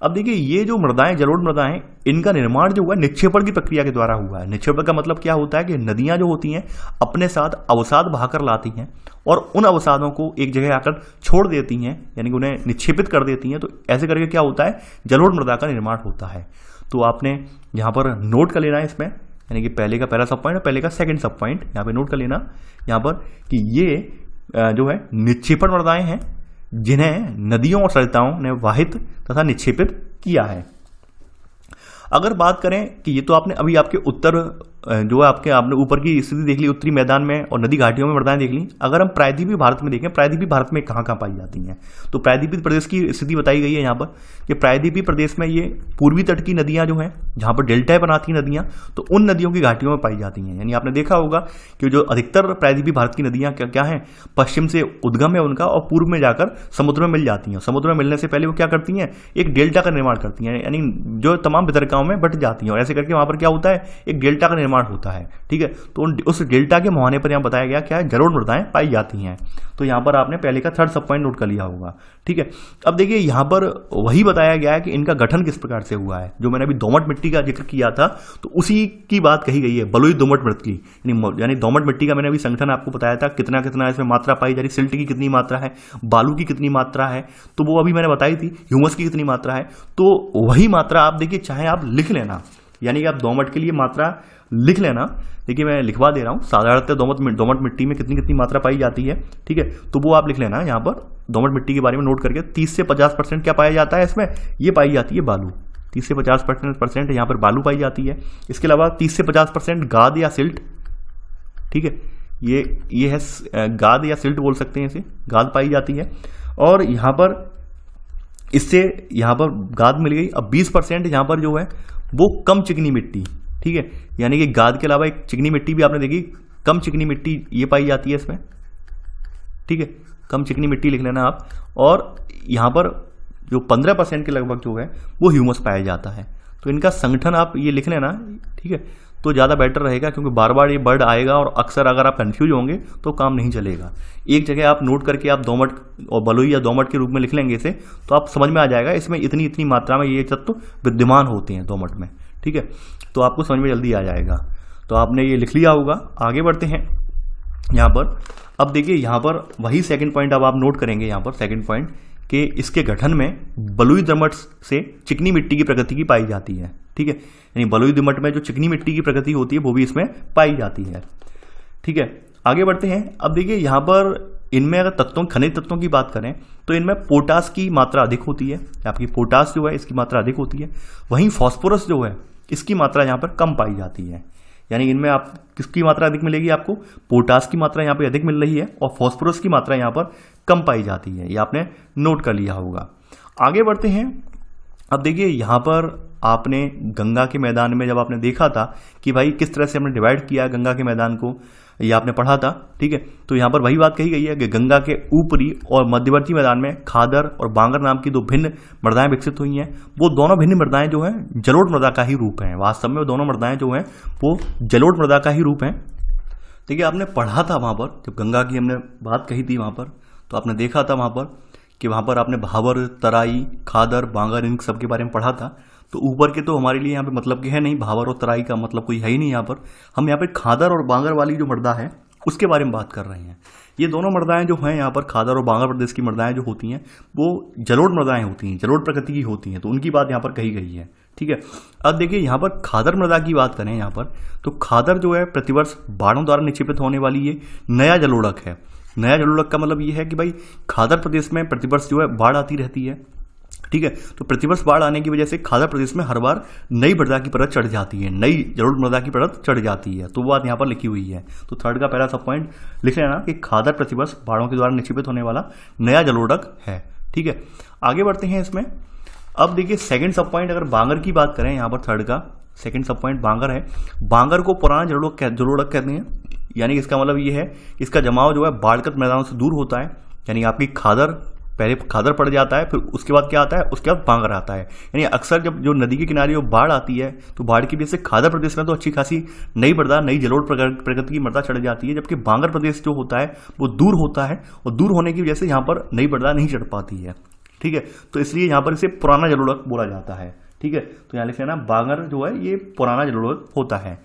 अब देखिए ये जो मृदाएं जलोढ़ मृदाएं इनका निर्माण जो हुआ निक्षेपण की प्रक्रिया के द्वारा हुआ है निक्षेपण का मतलब क्या होता है कि नदियां जो होती हैं अपने साथ अवसाद बहाकर लाती हैं और उन अवसादों को एक जगह आकर छोड़ देती हैं यानी कि उन्हें निक्षेपित कर देती हैं तो ऐसे करके क्या होता है जलोढ़ मृदा का निर्माण होता है तो आपने यहाँ पर नोट कर लेना है इसमें यानी कि पहले का पहला सब पॉइंट और पहले का सेकंड सब पॉइंट यहाँ पे नोट कर लेना यहाँ पर कि ये जो है निक्षेपण वर्दाएँ हैं जिन्हें नदियों और सरिताओं ने वाहित तथा निक्षेपित किया है अगर बात करें कि ये तो आपने अभी आपके उत्तर जो है आपके आपने ऊपर की स्थिति देख ली उत्तरी मैदान में और नदी घाटियों में मर्दाएँ देख ली अगर हम प्रायद्वीपी भारत में देखें प्रायद्वीपी भारत में कहाँ कहाँ पाई जाती हैं तो प्रायद्वीपी प्रदेश की स्थिति बताई गई है यहाँ पर कि प्रायद्वीपी प्रदेश में ये पूर्वी तट की नदियाँ जो हैं जहाँ पर डेल्टा बनाती हैं नदियाँ तो उन नदियों की घाटियों में पाई जाती हैं यानी आपने देखा होगा कि जो अधिकतर प्रायद्वीपी भारत की नदियाँ क्या क्या हैं पश्चिम से उद्गम है उनका और पूर्व में जाकर समुद्र में मिल जाती हैं समुद्र में मिलने से पहले वो क्या करती हैं एक डेल्टा का निर्माण करती हैं यानी जो तमाम वितरकाओं में बट जाती हैं और ऐसे करके वहाँ पर क्या होता है एक डेल्टा का निर्माण निर्माण होता है ठीक है तो उस डेल्टा के मुहाने पर यहाँ बताया गया क्या है जरूर मृदाएं पाई जाती हैं तो यहाँ पर आपने पहले का थर्ड सब पॉइंट नोट कर लिया होगा ठीक है अब देखिए यहाँ पर वही बताया गया है कि इनका गठन किस प्रकार से हुआ है जो मैंने अभी दोमट मिट्टी का जिक्र किया था तो उसी की बात कही गई है बलुई दोमट मिट्टी यानी दोमट मिट्टी का मैंने अभी संगठन आपको बताया था कितना कितना इसमें मात्रा पाई जा रही सिल्ट की कितनी मात्रा है बालू की कितनी मात्रा है तो वो अभी मैंने बताई थी ह्यूमस की कितनी मात्रा है तो वही मात्रा आप देखिए चाहे आप लिख लेना यानी कि आप दोमट के लिए मात्रा लिख लेना देखिए मैं लिखवा दे रहा हूँ साधारणतः दोमट दोमट मिट्टी में कितनी कितनी मात्रा पाई जाती है ठीक है तो वो आप लिख लेना यहाँ पर दोमट मिट्टी के बारे में नोट करके तीस से पचास परसेंट क्या पाया जाता है इसमें ये पाई जाती है बालू तीस से पचास परसेंट परसेंट यहाँ पर बालू पाई जाती है इसके अलावा तीस से पचास परसेंट गाद या सिल्ट ठीक है ये ये है गाद या सिल्ट बोल सकते हैं इसे गाद पाई जाती है और यहाँ पर इससे यहाँ पर गाद मिल गई अब बीस परसेंट यहाँ पर जो है वो कम चिकनी मिट्टी ठीक है यानी कि गाद के अलावा एक चिकनी मिट्टी भी आपने देखी कम चिकनी मिट्टी ये पाई जाती है इसमें ठीक है कम चिकनी मिट्टी लिख लेना आप और यहाँ पर जो पंद्रह परसेंट के लगभग जो है वो ह्यूमस पाया जाता है तो इनका संगठन आप ये लिख लेना ठीक है तो ज़्यादा बेटर रहेगा क्योंकि बार बार ये बर्ड आएगा और अक्सर अगर आप कन्फ्यूज होंगे तो काम नहीं चलेगा एक जगह आप नोट करके आप दोमट और बलोई या दोमट के रूप में लिख लेंगे इसे तो आप समझ में आ जाएगा इसमें इतनी इतनी मात्रा में ये तत्व विद्यमान होते हैं दोमट में ठीक है तो आपको समझ में जल्दी आ जाएगा तो आपने ये लिख लिया होगा आगे बढ़ते हैं यहाँ पर अब देखिए यहाँ पर वही सेकंड पॉइंट अब आप नोट करेंगे यहाँ पर सेकंड पॉइंट कि इसके गठन में बलुई दमट से चिकनी मिट्टी की प्रगति की पाई जाती है ठीक है यानी बलुई दमट में जो चिकनी मिट्टी की प्रकृति होती है वो भी इसमें पाई जाती है ठीक है आगे बढ़ते हैं अब देखिए यहाँ पर इनमें अगर तत्वों खनिज तत्वों की बात करें तो इनमें पोटास की मात्रा अधिक होती है आपकी पोटास जो है इसकी मात्रा अधिक होती है वहीं फॉस्फोरस जो है इसकी मात्रा यहाँ पर कम पाई जाती है यानी इनमें आप किसकी मात्रा अधिक मिलेगी आपको पोटास की मात्रा यहाँ पर अधिक मिल रही है और फॉस्फोरस की मात्रा यहाँ पर कम पाई जाती है ये आपने नोट कर लिया होगा आगे बढ़ते हैं अब देखिए यहाँ पर आपने गंगा के मैदान में जब आपने देखा था कि भाई किस तरह से हमने डिवाइड किया गंगा के मैदान को ये आपने पढ़ा था ठीक है तो यहाँ पर वही बात कही गई है कि गंगा के ऊपरी और मध्यवर्ती मैदान में खादर और बांगर नाम की दो भिन्न मृदाएं विकसित हुई हैं वो दोनों भिन्न मृदाएं जो हैं जलोट मृदा का ही रूप हैं वास्तव में वो दोनों मृदाएं जो हैं वो जलोट मृदा का ही रूप हैं है आपने पढ़ा था वहाँ पर जब गंगा की हमने बात कही थी वहाँ पर तो आपने देखा था वहाँ पर कि वहाँ पर आपने भावर तराई खादर बांगर इन सब के बारे में पढ़ा था तो ऊपर के तो हमारे लिए यहाँ पे मतलब के है नहीं भावर और तराई का मतलब कोई है ही नहीं यहाँ पर हम यहाँ पे खादर और बांगर वाली जो मर्दा है उसके बारे में बात कर रहे हैं ये दोनों मर्दाएं जो हैं यहाँ पर खादर और बांगर प्रदेश की मर्दाएं जो होती हैं वो जलोड़ मर्दाएं होती हैं जलोड़ प्रकृति की होती हैं तो उनकी बात यहाँ पर कही गई है ठीक है अब देखिए यहाँ पर खादर मृदा की बात करें यहाँ पर तो खादर जो है प्रतिवर्ष बाढ़ों द्वारा निक्षेपित होने वाली ये नया जलोड़क है नया जलोड़क का मतलब ये है कि भाई खादर प्रदेश में प्रतिवर्ष जो है बाढ़ आती रहती है ठीक है तो प्रतिवर्ष बाढ़ आने की वजह से खादर प्रदेश में हर बार नई मृदा की परत चढ़ जाती है नई जरूर मृदा की परत चढ़ जाती है तो वो बात यहाँ पर लिखी हुई है तो थर्ड का पहला सब पॉइंट लिख लेना कि खादर प्रतिवर्ष बाढ़ों के द्वारा निक्षिपित होने वाला नया जलोडक है ठीक है आगे बढ़ते हैं इसमें अब देखिए सेकंड सब पॉइंट अगर बांगर की बात करें यहाँ पर थर्ड का सेकंड सब पॉइंट बांगर है बांगर को पुराना जलोडक जलोडक कहते हैं यानी इसका मतलब ये है इसका जमाव जो है बाढ़कत मैदानों से दूर होता है यानी आपकी खादर पहले खादर पड़ जाता है फिर उसके बाद क्या आता है उसके बाद बांगर आता है यानी अक्सर जब जो नदी के किनारे वो बाढ़ आती है तो बाढ़ की वजह से खादर प्रदेश में तो अच्छी खासी नई मृदा नई जलोड़ प्रकृति की मृदा चढ़ जाती है जबकि बांगर प्रदेश जो होता है वो दूर होता है और दूर होने की वजह से यहाँ पर नई मृदा नहीं चढ़ पाती है ठीक है तो इसलिए यहाँ पर इसे पुराना जलोड़क बोला जाता है ठीक है तो यहाँ लिख लेना बांगर जो है ये पुराना जलोड़क होता है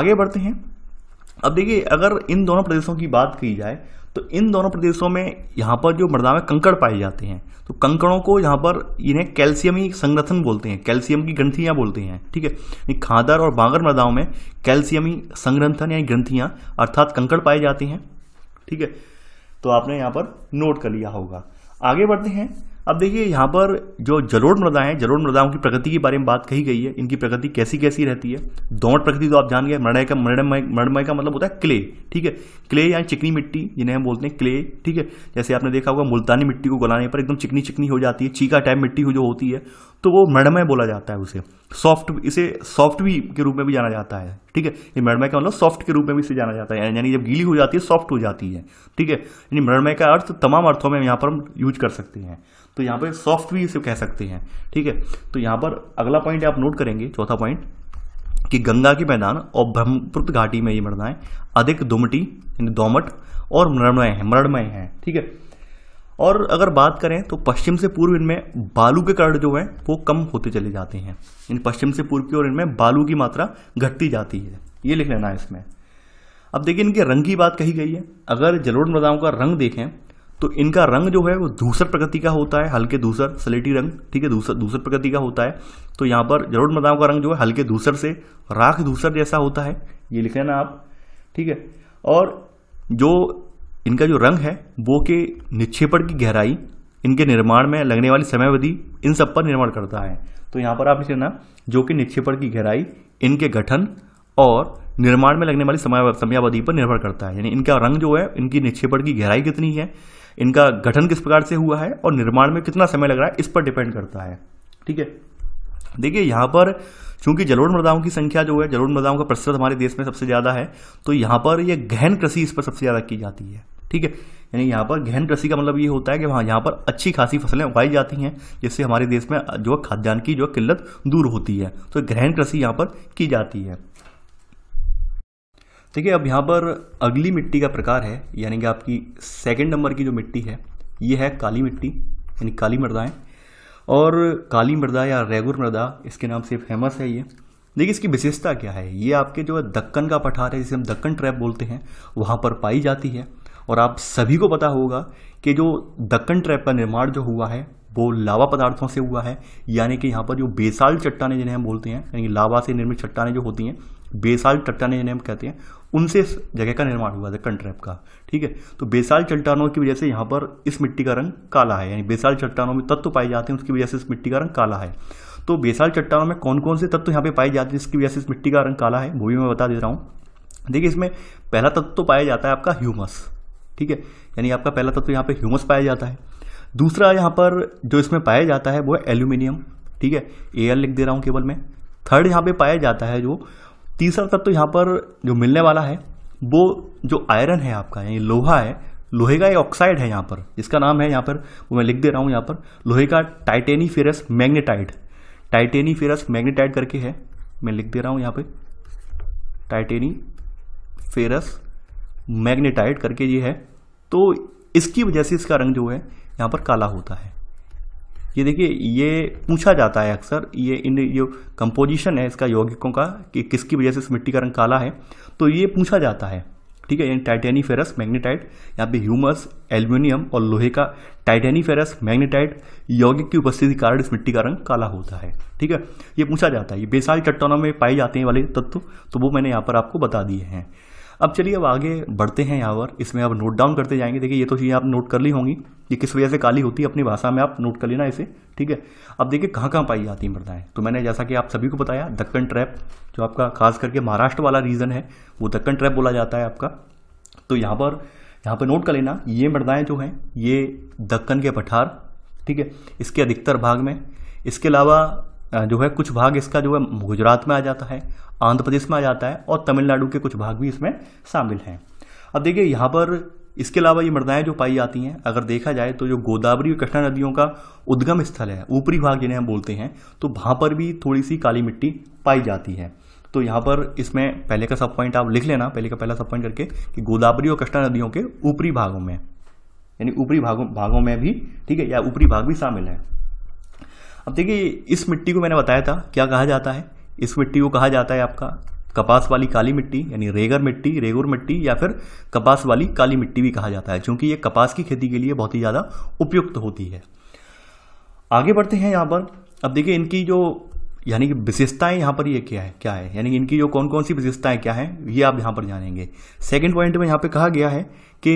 आगे बढ़ते हैं अब देखिए अगर इन दोनों प्रदेशों की बात की जाए तो इन दोनों प्रदेशों में यहाँ पर जो मृदा में कंकड़ पाए जाते हैं तो कंकड़ों को यहाँ पर इन्हें कैल्शियम ही संगठन बोलते हैं कैल्शियम की ग्रंथियाँ बोलते हैं ठीक है खादर और बांगर मृदाओं में कैल्शियम ही संग्रंथन यानी ग्रंथियाँ अर्थात कंकड़ पाए जाते हैं ठीक है तो आपने यहाँ पर नोट कर लिया होगा आगे बढ़ते हैं अब देखिए यहाँ पर जो जरोड़ मृदा है जलोढ़ मृदाओं की प्रकृति के बारे में बात कही गई है इनकी प्रकृति कैसी कैसी रहती है दौड़ प्रकृति तो आप जान गए मृणय का मृणमय मृणमय का मतलब होता है क्ले ठीक है क्ले या चिकनी मिट्टी जिन्हें हम बोलते हैं क्ले ठीक है जैसे आपने देखा होगा मुल्तानी मिट्टी को गलाने पर एकदम चिकनी चिकनी हो जाती है चीका टाइप मिट्टी जो होती है तो वो मृणमय बोला जाता है उसे सॉफ्ट इसे सॉफ्ट भी के रूप में भी जाना जाता है ठीक है ये मृणमय का मतलब सॉफ्ट के रूप में भी इसे जाना जाता है यानी जब गीली हो जाती है सॉफ्ट हो जाती है ठीक है यानी मृणमय का अर्थ तमाम अर्थों में यहाँ पर हम यूज कर सकते हैं तो यहाँ पर सॉफ्ट भी इसे कह सकते हैं ठीक है तो यहाँ पर अगला पॉइंट आप नोट करेंगे चौथा पॉइंट कि गंगा की मैदान और ब्रह्मपुत्र घाटी में ये मृदाएं अधिक दुमटी दोमट और मृणमय है मृणमय है ठीक है और अगर बात करें तो पश्चिम से पूर्व इनमें बालू के कर्ण जो हैं वो कम होते चले जाते हैं इन पश्चिम से पूर्व की ओर इनमें बालू की मात्रा घटती जाती है ये लिख लेना है इसमें अब देखिए इनके रंग की बात कही गई है अगर जलोढ़ मृदाओं का रंग देखें तो इनका रंग जो है वो दूसर प्रकृति का होता है हल्के दूसर सलेटी रंग ठीक है दूसर दूसर प्रकृति का होता है तो यहाँ पर जरूर मदाओं का रंग जो है हल्के दूसर से राख दूसर जैसा होता है ये लिख लेना आप ठीक है और जो इनका जो रंग है वो के निक्षेपण की गहराई इनके निर्माण में लगने वाली समयावधि इन सब पर निर्भर करता है तो यहाँ पर आप इसे ना जो कि निक्षेपण की गहराई इनके गठन और निर्माण में लगने वाली समय समयावधि पर निर्भर करता है यानी इनका रंग जो है इनकी निक्षेपण की गहराई कितनी है इनका गठन किस प्रकार से हुआ है और निर्माण में कितना समय लग रहा है इस पर डिपेंड करता है ठीक है देखिए यहाँ पर चूंकि जलोढ़ मृदाओं की संख्या जो है जलोढ़ मृदाओं का प्रसरत हमारे देश में सबसे ज़्यादा है तो यहाँ पर यह गहन कृषि इस पर सबसे ज़्यादा की जाती है ठीक है यानी यहाँ पर गहन कृषि का मतलब ये होता है कि वहाँ यहाँ पर अच्छी खासी फसलें उगाई जाती हैं जिससे हमारे देश में जो खाद्यान्न की जो किल्लत दूर होती है तो गहन कृषि यहाँ पर की जाती है देखिए अब यहाँ पर अगली मिट्टी का प्रकार है यानी कि आपकी सेकंड नंबर की जो मिट्टी है ये है काली मिट्टी यानी काली मृदाएँ और काली मृदा या रेगुर मृदा इसके नाम से फेमस है ये देखिए इसकी विशेषता क्या है ये आपके जो दक्कन का पठार है जिसे हम दक्कन ट्रैप बोलते हैं वहाँ पर पाई जाती है और आप सभी को पता होगा कि जो दक्कन ट्रैप का निर्माण जो हुआ है वो लावा पदार्थों से हुआ है यानी कि यहाँ पर जो बेसाल चट्टाने जिन्हें हम बोलते हैं यानी लावा से निर्मित चट्टाने जो होती हैं बेसाल चट्टाने जिन्हें हम कहते हैं उनसे इस जगह का निर्माण हुआ था कंट्रैप का ठीक है तो बेसाल चट्टानों की वजह से यहाँ पर इस मिट्टी का रंग काला है यानी बेसाल चट्टानों में तत्व पाए जाते हैं उसकी वजह से इस मिट्टी का रंग काला है तो बेसाल चट्टानों में कौन कौन से तत्व यहाँ पे पाए जाते हैं जिसकी वजह से इस मिट्टी का रंग काला है वो भी मैं बता दे रहा हूँ देखिए इसमें पहला तत्व तो पाया जाता है आपका ह्यूमस ठीक है यानी आपका पहला तत्व यहाँ पर ह्यूमस पाया जाता है दूसरा यहाँ पर जो इसमें पाया जाता है वो है एल्यूमिनियम ठीक है एयर लिख दे रहा हूँ केवल में थर्ड यहाँ पे पाया जाता है जो तीसरा तत्व तो यहाँ पर जो मिलने वाला है वो जो आयरन है आपका यानी लोहा है लोहे का ऑक्साइड है यहाँ पर इसका नाम है यहाँ पर वो मैं लिख दे रहा हूँ यहाँ पर लोहे का टाइटेनी फेरस मैग्नेटाइड टाइटेनी फेरस मैग्नेटाइड करके है मैं लिख दे रहा हूँ यहाँ पर टाइटेनी फेरस मैग्नेटाइड करके ये है तो इसकी वजह से इसका रंग जो है यहाँ पर काला होता है ये देखिए ये पूछा जाता है अक्सर ये इन जो कंपोजिशन है इसका यौगिकों का कि किसकी वजह से इस मिट्टी का रंग काला है तो ये पूछा जाता है ठीक है यानी टाइटेनीफेरस मैग्नेटाइट यहाँ पे ह्यूमस एल्यूमिनियम और लोहे का टाइटेनीफेरस मैग्नेटाइट यौगिक की उपस्थिति के कारण इस मिट्टी का रंग काला होता है ठीक है ये पूछा जाता है ये बेसाल चट्टानों में पाए जाते हैं वाले तत्व तो वो मैंने यहाँ पर आपको बता दिए हैं अब चलिए अब आगे बढ़ते हैं यहाँ पर इसमें अब नोट डाउन करते जाएंगे देखिए ये तो चीज़ें आप नोट कर ली होंगी ये किस वजह से काली होती है अपनी भाषा में आप नोट कर लेना इसे ठीक है अब देखिए कहाँ कहाँ पाई जाती है मृदाएँ तो मैंने जैसा कि आप सभी को बताया दक्कन ट्रैप जो आपका खास करके महाराष्ट्र वाला रीजन है वो दक्कन ट्रैप बोला जाता है आपका तो यहाँ पर यहाँ पर नोट कर लेना ये मृदाएँ जो हैं ये दक्कन के पठार ठीक है इसके अधिकतर भाग में इसके अलावा जो है कुछ भाग इसका जो है गुजरात में आ जाता है आंध्र प्रदेश में आ जाता है और तमिलनाडु के कुछ भाग भी इसमें शामिल हैं अब देखिए यहाँ पर इसके अलावा ये मृदाएं जो पाई जाती हैं अगर देखा जाए तो जो गोदावरी और कृष्णा नदियों का उद्गम स्थल है ऊपरी भाग जिन्हें हम बोलते हैं तो वहाँ पर भी थोड़ी सी काली मिट्टी पाई जाती है तो यहाँ पर इसमें पहले का सब पॉइंट आप लिख लेना पहले का पहला सब पॉइंट करके कि गोदावरी और कृष्णा नदियों के ऊपरी भागों में यानी ऊपरी भागों भागों में भी ठीक है या ऊपरी भाग भी शामिल है अब देखिए इस मिट्टी को मैंने बताया था क्या कहा जाता है इस मिट्टी को कहा जाता है आपका कपास वाली काली मिट्टी यानी रेगर मिट्टी रेगुर मिट्टी या फिर कपास वाली काली मिट्टी भी कहा जाता है क्योंकि ये कपास की खेती के लिए बहुत ही ज़्यादा उपयुक्त होती है आगे बढ़ते हैं यहाँ पर अब देखिए इनकी जो यानी कि विशेषताएं यहाँ पर ये क्या है क्या है यानी इनकी जो कौन कौन सी विशेषताएं क्या हैं ये आप यहाँ पर जानेंगे सेकंड पॉइंट में यहाँ पे कहा गया है कि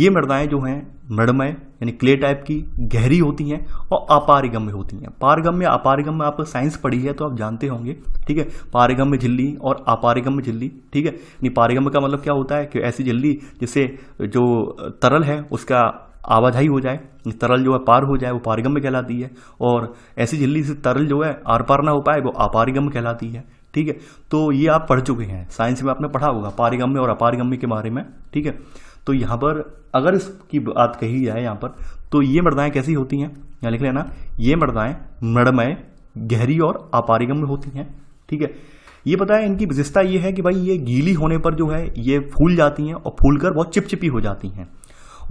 ये मृदाएँ जो हैं मृणमय यानी क्ले टाइप की गहरी होती हैं और अपारिगम्य होती हैं पारगम्य अपारगम्य आप साइंस पढ़ी है तो आप जानते होंगे ठीक है पारगम्य झिल्ली और अपारिगम्य झिल्ली ठीक है यानी पारिगम का मतलब क्या होता है कि ऐसी झिल्ली जिससे जो तरल है उसका आवाजाही हो जाए तरल जो है पार हो जाए वो पारिगम्य कहलाती है और ऐसी झिल्ली से तरल जो है आर पार ना हो पाए वो अपारिगम कहलाती है ठीक है तो ये आप पढ़ चुके हैं साइंस में आपने पढ़ा होगा पारिगम्य और अपारिगम्य के बारे में ठीक है तो यहाँ पर अगर इसकी बात कही जाए यहाँ पर तो ये मृदाएँ कैसी होती हैं यहाँ लिख लेना ये मृदाएँ मृणमय गहरी और अपारिगम होती हैं ठीक है ये पता है इनकी विशेषता ये है कि भाई ये गीली होने पर जो है ये फूल जाती हैं और फूल कर बहुत चिपचिपी हो जाती हैं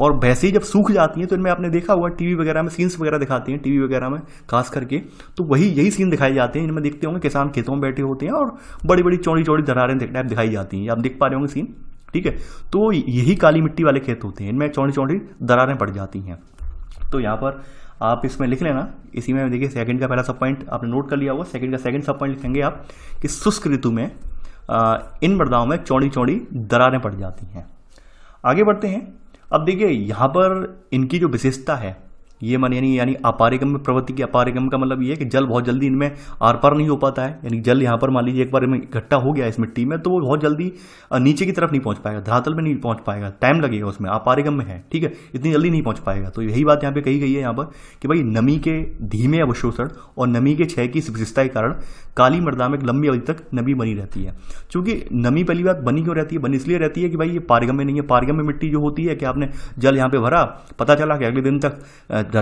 और वैसे ही जब सूख जाती हैं तो इनमें आपने देखा हुआ टीवी वगैरह में सीन्स वगैरह दिखाती हैं टीवी वगैरह में खास करके तो वही यही सीन दिखाए जाते हैं इनमें देखते होंगे किसान खेतों में बैठे होते हैं और बड़ी बड़ी चौड़ी चौड़ी दरारें टाइप दिखाई जाती हैं आप देख पा रहे होंगे सीन ठीक है तो यही काली मिट्टी वाले खेत होते हैं इनमें चौड़ी चौड़ी दरारें पड़ जाती हैं तो यहाँ पर आप इसमें लिख लेना इसी में देखिए सेकंड का पहला सब पॉइंट आपने नोट कर लिया होगा सेकंड का सेकंड सब पॉइंट लिखेंगे आप कि शुष्क ऋतु में आ, इन मृदाओं में चौड़ी चौड़ी दरारें पड़ जाती हैं आगे बढ़ते हैं अब देखिए यहाँ पर इनकी जो विशेषता है ये मान यानी यानी अपारिगम प्रवृत्ति की अपारिगम का मतलब ये है कि जल बहुत जल्दी इनमें आर पार नहीं हो पाता है यानी जल यहाँ पर मान लीजिए एक बार इकट्ठा हो गया इस मिट्टी में तो वो बहुत जल्दी नीचे की तरफ नहीं पहुँच पाएगा धरातल में नहीं पहुँच पाएगा टाइम लगेगा उसमें अपारिगम में है ठीक है इतनी जल्दी नहीं पहुँच पाएगा तो यही बात यहाँ पर कही गई है यहाँ पर कि भाई नमी के धीमे अवशोषण और नमी के क्षय की विशेषता के कारण काली मृदा में एक लंबी अवधि तक नमी बनी रहती है क्योंकि नमी पहली बात बनी क्यों रहती है बनी इसलिए रहती है कि भाई ये पारगम में नहीं है पारगम में मिट्टी जो होती है कि आपने जल यहाँ पे भरा पता चला कि अगले दिन तक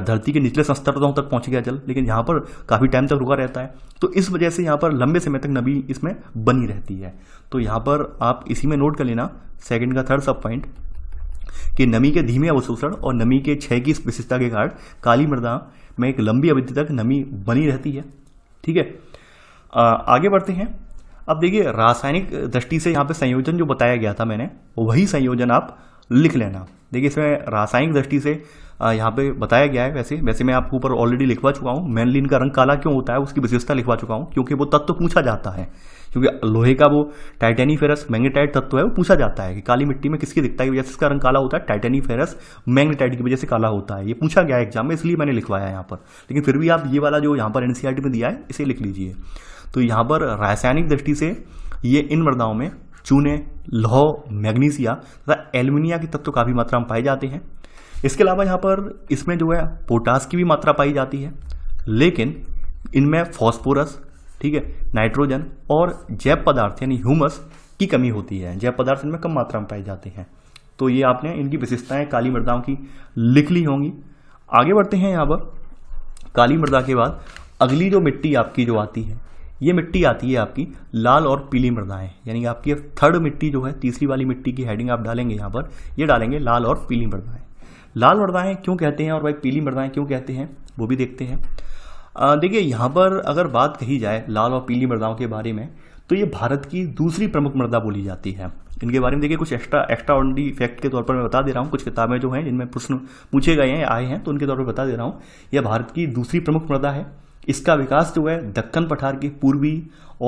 धरती के निचले संस्तरों तक पहुंच गया जल लेकिन यहाँ पर काफ़ी टाइम तक रुका रहता है तो इस वजह से यहाँ पर लंबे समय तक नमी इसमें बनी रहती है तो यहाँ पर आप इसी में नोट कर लेना सेकेंड का थर्ड सब पॉइंट कि नमी के धीमे अवशोषण और नमी के क्षय की विशेषता के कारण काली मृदा में एक लंबी अवधि तक नमी बनी रहती है ठीक है आगे बढ़ते हैं अब देखिए रासायनिक दृष्टि से यहाँ पे संयोजन जो बताया गया था मैंने वही संयोजन आप लिख लेना देखिए इसमें रासायनिक दृष्टि से यहाँ पे बताया गया है वैसे वैसे मैं आपको ऊपर ऑलरेडी लिखवा चुका हूँ मैनलिन का रंग काला क्यों होता है उसकी विशेषता लिखवा चुका हूँ क्योंकि वो तत्व पूछा जाता है क्योंकि लोहे का वो फेरस मैग्नेटाइट तत्व है वो पूछा जाता है कि काली मिट्टी में किसकी दिखता है वजह से इसका रंग काला होता है फेरस मैग्नेटाइट की वजह से काला होता है ये पूछा गया है एग्जाम में इसलिए मैंने लिखवाया है यहाँ पर लेकिन फिर भी आप ये वाला जो यहाँ पर एनसीईआरटी e में दिया है इसे लिख लीजिए तो यहाँ पर रासायनिक दृष्टि से ये इन मृदाओं में चूने लौह मैग्नीसिया तथा एल्यूमिनिया के तत्व काफ़ी मात्रा में पाए जाते हैं इसके अलावा यहाँ पर इसमें जो है पोटास की भी मात्रा पाई जाती है लेकिन इनमें फॉस्फोरस ठीक है नाइट्रोजन और जैव पदार्थ यानी ह्यूमस की कमी होती है जैव पदार्थ इनमें कम मात्रा में पाए जाते हैं तो ये आपने इनकी विशेषताएं काली मृदाओं की लिख ली होंगी आगे बढ़ते हैं यहाँ पर काली मृदा के बाद अगली जो मिट्टी आपकी जो आती है ये मिट्टी आती है आपकी लाल और पीली मृदाएं यानी आपकी थर्ड मिट्टी जो है तीसरी वाली मिट्टी की हेडिंग आप डालेंगे यहाँ पर ये डालेंगे लाल और पीली मृदाएं लाल मृदाएं क्यों कहते हैं और भाई पीली मृदाएं क्यों कहते हैं वो भी देखते हैं देखिए यहाँ पर अगर बात कही जाए लाल और पीली मृदाओं के बारे में तो ये भारत की दूसरी प्रमुख मृदा बोली जाती है इनके बारे में देखिए कुछ एक्स्ट्रा एक्स्ट्रा ऑर्डी फैक्ट के तौर पर मैं बता दे रहा हूँ कुछ किताबें जो हैं जिनमें प्रश्न पूछे गए हैं आए हैं तो उनके तौर पर बता दे रहा हूँ यह भारत की दूसरी प्रमुख मृदा है इसका विकास जो है दक्कन पठार के पूर्वी